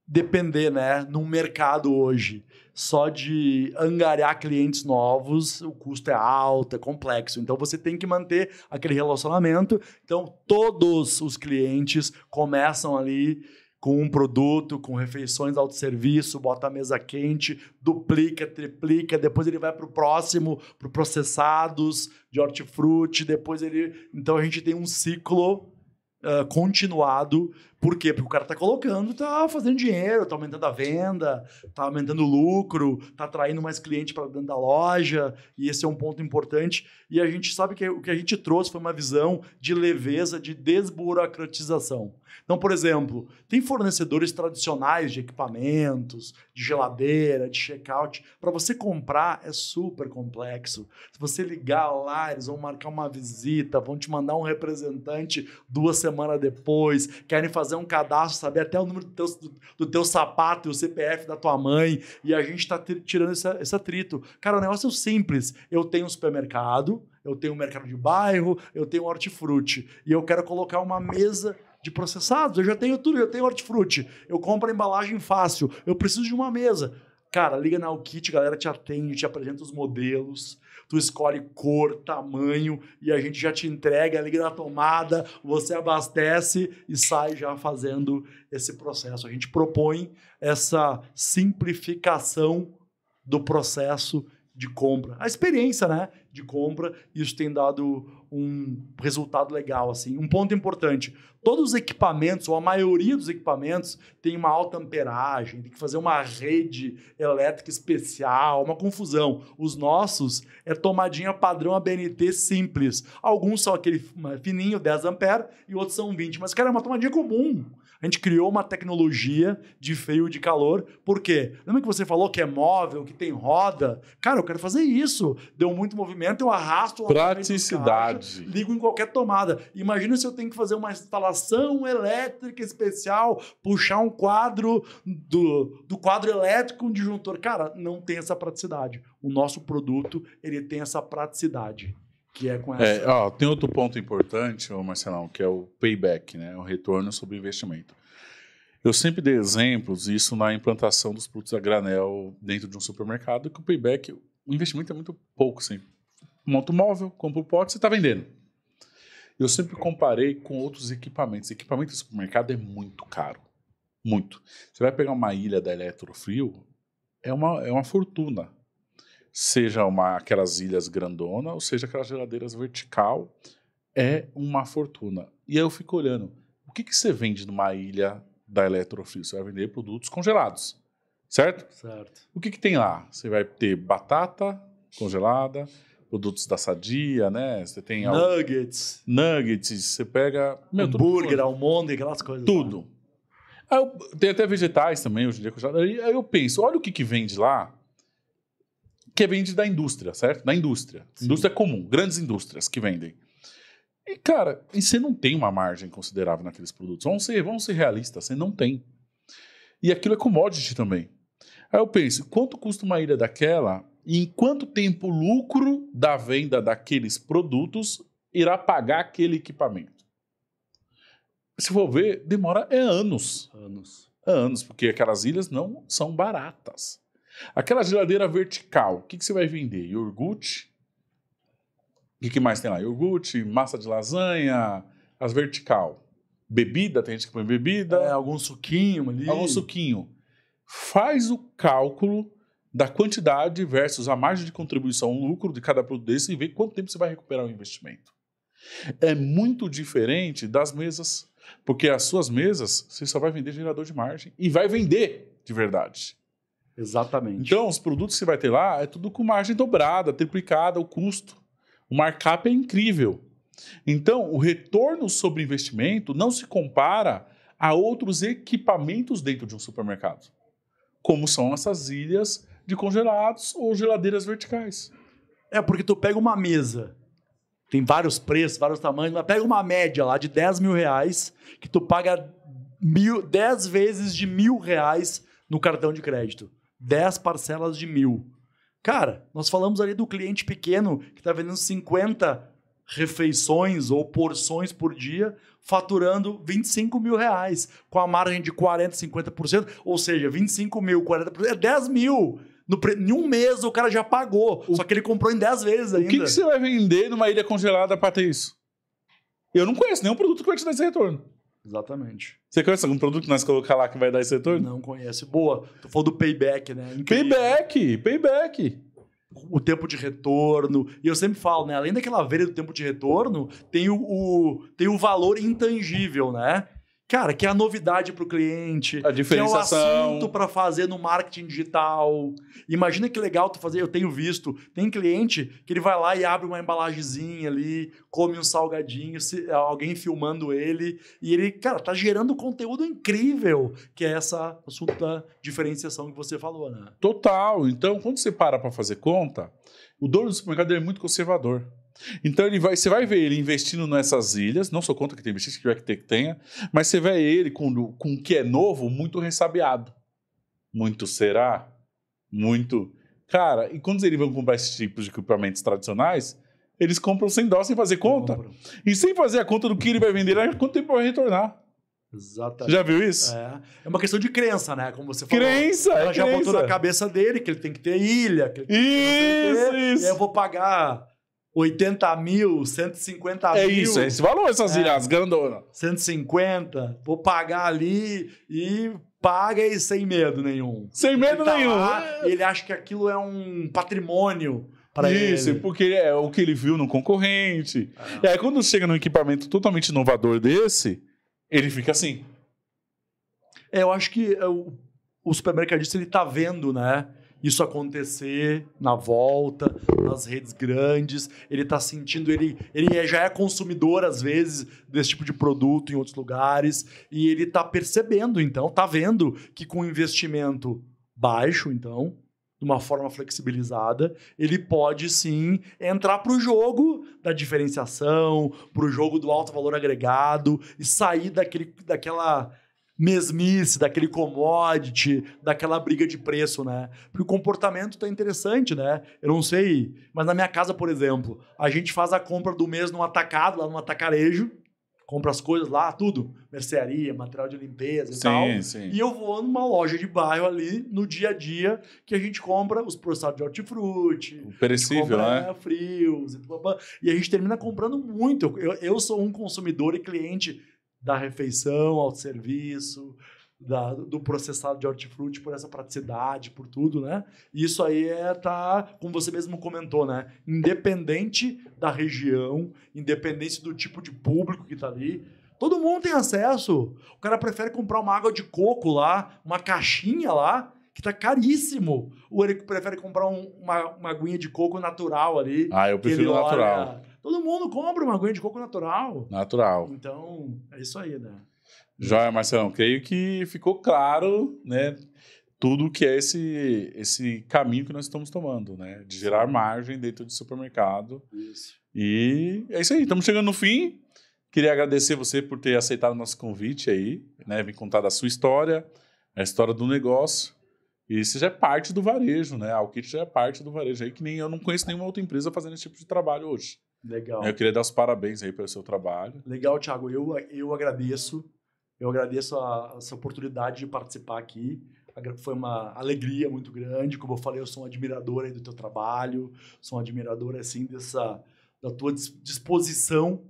depender, né, num mercado hoje, só de angariar clientes novos, o custo é alto, é complexo. Então você tem que manter aquele relacionamento. Então todos os clientes começam ali com um produto, com refeições autosserviço, bota a mesa quente, duplica, triplica, depois ele vai para o próximo, para processados de hortifruti, depois ele... Então a gente tem um ciclo uh, continuado por quê? Porque o cara tá colocando, tá fazendo dinheiro, tá aumentando a venda, tá aumentando o lucro, tá atraindo mais cliente para dentro da loja, e esse é um ponto importante. E a gente sabe que o que a gente trouxe foi uma visão de leveza, de desburocratização. Então, por exemplo, tem fornecedores tradicionais de equipamentos, de geladeira, de checkout. Para você comprar é super complexo. Se você ligar lá, eles vão marcar uma visita, vão te mandar um representante duas semanas depois, querem fazer fazer um cadastro, saber até o número do teu, do, do teu sapato e o CPF da tua mãe, e a gente está tirando essa, esse atrito. Cara, o negócio é simples. Eu tenho um supermercado, eu tenho um mercado de bairro, eu tenho um hortifruti, e eu quero colocar uma mesa de processados. Eu já tenho tudo, eu tenho hortifruti, eu compro a embalagem fácil, eu preciso de uma mesa. Cara, liga na Alkit, a galera te atende, te apresenta os modelos, tu escolhe cor, tamanho e a gente já te entrega, liga na tomada, você abastece e sai já fazendo esse processo. A gente propõe essa simplificação do processo de compra. A experiência, né, de compra, isso tem dado um resultado legal, assim. Um ponto importante, todos os equipamentos, ou a maioria dos equipamentos, tem uma alta amperagem, tem que fazer uma rede elétrica especial, uma confusão. Os nossos é tomadinha padrão ABNT simples. Alguns são aquele né, fininho, 10 ampere, e outros são 20. Mas, cara, é uma tomadinha comum. A gente criou uma tecnologia de feio de calor. Por quê? Lembra que você falou que é móvel, que tem roda? Cara, eu quero fazer isso. Deu muito movimento, eu arrasto Praticidade. Caixa, ligo em qualquer tomada. Imagina se eu tenho que fazer uma instalação elétrica especial, puxar um quadro do, do quadro elétrico, um disjuntor. Cara, não tem essa praticidade. O nosso produto, ele tem essa praticidade que é com é, essa. É, ó, tem outro ponto importante, Marcelão, que é o payback, né? o retorno sobre investimento. Eu sempre dei exemplos, isso na implantação dos produtos a granel dentro de um supermercado, que o payback, o investimento é muito pouco. Assim. Monta um móvel, compra o um pote, você está vendendo. Eu sempre comparei com outros equipamentos. Equipamento de supermercado é muito caro. Muito. Você vai pegar uma ilha da Eletrofrio, é uma, é uma fortuna seja uma, aquelas ilhas grandona ou seja aquelas geladeiras vertical, é uma fortuna. E aí eu fico olhando, o que, que você vende numa ilha da Eletrofrio? Você vai vender produtos congelados, certo? Certo. O que, que tem lá? Você vai ter batata congelada, produtos da Sadia, né? Você tem... Nuggets. Al... Nuggets, você pega... Meu, Hambúrguer, almôndega, aquelas coisas Tudo. Eu, tem até vegetais também hoje em dia. Aí eu penso, olha o que, que vende lá que vende da indústria, certo? Da indústria. Sim. Indústria comum, grandes indústrias que vendem. E, cara, e você não tem uma margem considerável naqueles produtos. Vamos ser, vamos ser realistas, você não tem. E aquilo é commodity também. Aí eu penso, quanto custa uma ilha daquela e em quanto tempo o lucro da venda daqueles produtos irá pagar aquele equipamento? Se for ver, demora é anos. Anos. Anos, porque aquelas ilhas não são baratas. Aquela geladeira vertical, o que, que você vai vender? Iogurte? O que, que mais tem lá? Iogurte, massa de lasanha, as vertical. Bebida, tem gente que põe bebida. É, algum suquinho ali. Algum suquinho. Faz o cálculo da quantidade versus a margem de contribuição, o lucro de cada produto desse e vê quanto tempo você vai recuperar o investimento. É muito diferente das mesas, porque as suas mesas você só vai vender gerador de margem e vai vender de verdade. Exatamente. Então, os produtos que você vai ter lá é tudo com margem dobrada, triplicada, o custo. O markup é incrível. Então, o retorno sobre investimento não se compara a outros equipamentos dentro de um supermercado, como são essas ilhas de congelados ou geladeiras verticais. É, porque tu pega uma mesa, tem vários preços, vários tamanhos, mas pega uma média lá de 10 mil reais, que tu paga mil, 10 vezes de mil reais no cartão de crédito. 10 parcelas de mil. Cara, nós falamos ali do cliente pequeno que está vendendo 50 refeições ou porções por dia, faturando 25 mil reais, com a margem de 40%, 50%, ou seja, 25 mil, 40%, é 10 mil. No, em um mês o cara já pagou, o... só que ele comprou em 10 vezes ainda. O que, que você vai vender numa ilha congelada para ter isso? Eu não conheço nenhum produto que vai te dar esse retorno. Exatamente. Você conhece algum produto que nós colocar lá que vai dar esse retorno? Não conhece. Boa. Tu falou do payback, né? Incrível. Payback, payback. O tempo de retorno. E eu sempre falo, né? Além daquela veia do tempo de retorno, tem o, o, tem o valor intangível, né? Cara, que é a novidade para o cliente, a diferenciação. que é o assunto para fazer no marketing digital. Imagina que legal tu fazer, eu tenho visto, tem cliente que ele vai lá e abre uma embalagenzinha ali, come um salgadinho, se, alguém filmando ele, e ele, cara, tá gerando conteúdo incrível, que é essa assunto da diferenciação que você falou, né? Total. Então, quando você para para fazer conta, o dono do supermercado é muito conservador. Então ele vai, você vai ver ele investindo nessas ilhas, não sou contra que tem investido, que que ter que tenha, mas você vê ele com, com o que é novo muito ressabiado. Muito será? Muito. Cara, e quando eles vão comprar esses tipos de equipamentos tradicionais, eles compram sem dó, sem fazer conta. E sem fazer a conta do que ele vai vender, quanto tempo vai retornar. Exatamente. Já viu isso? É. é uma questão de crença, né? Como você falou. Crença! É Ela é já crença. botou na cabeça dele que ele tem que ter ilha. Que ele isso, ter, isso! E eu vou pagar 80 mil, 150 é mil. É isso, é esse valor, essas é, ilhas grandonas. 150, vou pagar ali e paga e sem medo nenhum. Sem medo ele tá nenhum. Lá, ele acha que aquilo é um patrimônio para ele. Isso, é porque é o que ele viu no concorrente. Ah. E aí quando chega num equipamento totalmente inovador desse, ele fica assim. É, eu acho que o, o supermercadista ele tá vendo, né? isso acontecer na volta, nas redes grandes. Ele está sentindo, ele, ele é, já é consumidor, às vezes, desse tipo de produto em outros lugares, e ele está percebendo, então, está vendo que com investimento baixo, então, de uma forma flexibilizada, ele pode sim entrar para o jogo da diferenciação, para o jogo do alto valor agregado e sair daquele, daquela mesmice, daquele commodity, daquela briga de preço, né? Porque o comportamento tá interessante, né? Eu não sei, mas na minha casa, por exemplo, a gente faz a compra do mês num atacado, lá num atacarejo, compra as coisas lá, tudo, mercearia, material de limpeza e sim, tal. Sim. E eu vou numa loja de bairro ali, no dia a dia, que a gente compra os processados de hortifruti, o perecível, né? É, frios e blá, blá, E a gente termina comprando muito. Eu, eu sou um consumidor e cliente da refeição ao serviço, da, do processado de hortifruti por essa praticidade, por tudo, né? isso aí é tá, como você mesmo comentou, né? Independente da região, independente do tipo de público que tá ali, todo mundo tem acesso. O cara prefere comprar uma água de coco lá, uma caixinha lá, que tá caríssimo. Ou ele prefere comprar um, uma, uma aguinha de coco natural ali. Ah, eu prefiro natural. Olha, Todo mundo compra uma aguinha de coco natural. Natural. Então, é isso aí, né? Joia, Marcelão, creio que ficou claro, né? Tudo que é esse, esse caminho que nós estamos tomando, né? De gerar margem dentro do supermercado. Isso. E é isso aí, estamos chegando no fim. Queria agradecer você por ter aceitado o nosso convite aí, né? Vim contar da sua história, a história do negócio. E isso já é parte do varejo, né? A Alkit já é parte do varejo aí, que nem eu não conheço nenhuma outra empresa fazendo esse tipo de trabalho hoje. Legal. Eu queria dar os parabéns aí pelo seu trabalho. Legal, Thiago. Eu, eu agradeço. Eu agradeço a, essa oportunidade de participar aqui. Foi uma alegria muito grande. Como eu falei, eu sou um admirador aí do teu trabalho, sou um admirador assim dessa da tua disposição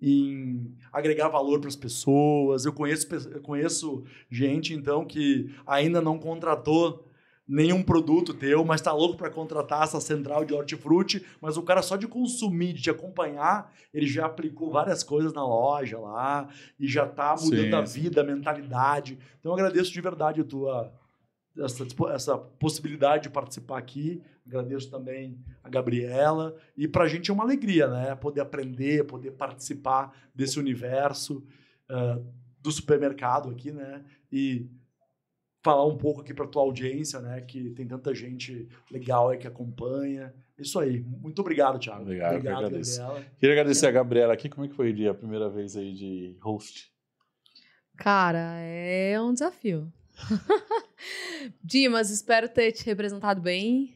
em agregar valor para as pessoas. Eu conheço, eu conheço gente então que ainda não contratou nenhum produto teu, mas tá louco para contratar essa central de hortifruti, mas o cara só de consumir, de te acompanhar, ele já aplicou várias coisas na loja lá e já tá mudando sim, a vida, a mentalidade. Então eu agradeço de verdade a tua essa, essa possibilidade de participar aqui. Agradeço também a Gabriela. E para a gente é uma alegria, né? Poder aprender, poder participar desse universo uh, do supermercado aqui, né? E falar um pouco aqui para tua audiência, né? Que tem tanta gente legal aí que acompanha. Isso aí. Muito obrigado, Thiago. Obrigado, obrigado eu agradeço. Gabriela. Queria agradecer é. a Gabriela aqui. Como é que foi a primeira vez aí de host? Cara, é um desafio. Dimas, espero ter te representado bem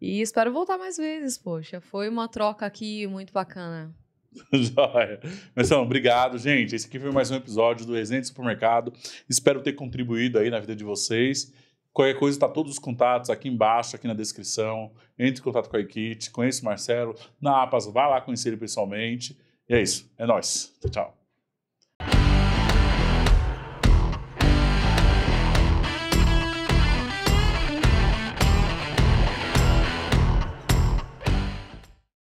e espero voltar mais vezes, poxa. Foi uma troca aqui muito bacana. Joia. Mas então, obrigado, gente. Esse aqui foi mais um episódio do Resenha de Supermercado. Espero ter contribuído aí na vida de vocês. Qualquer coisa, está todos os contatos aqui embaixo, aqui na descrição. Entre em contato com a equipe conheça o Marcelo na APAS, vá lá conhecer ele pessoalmente. E é isso. É nóis. Tchau, tchau.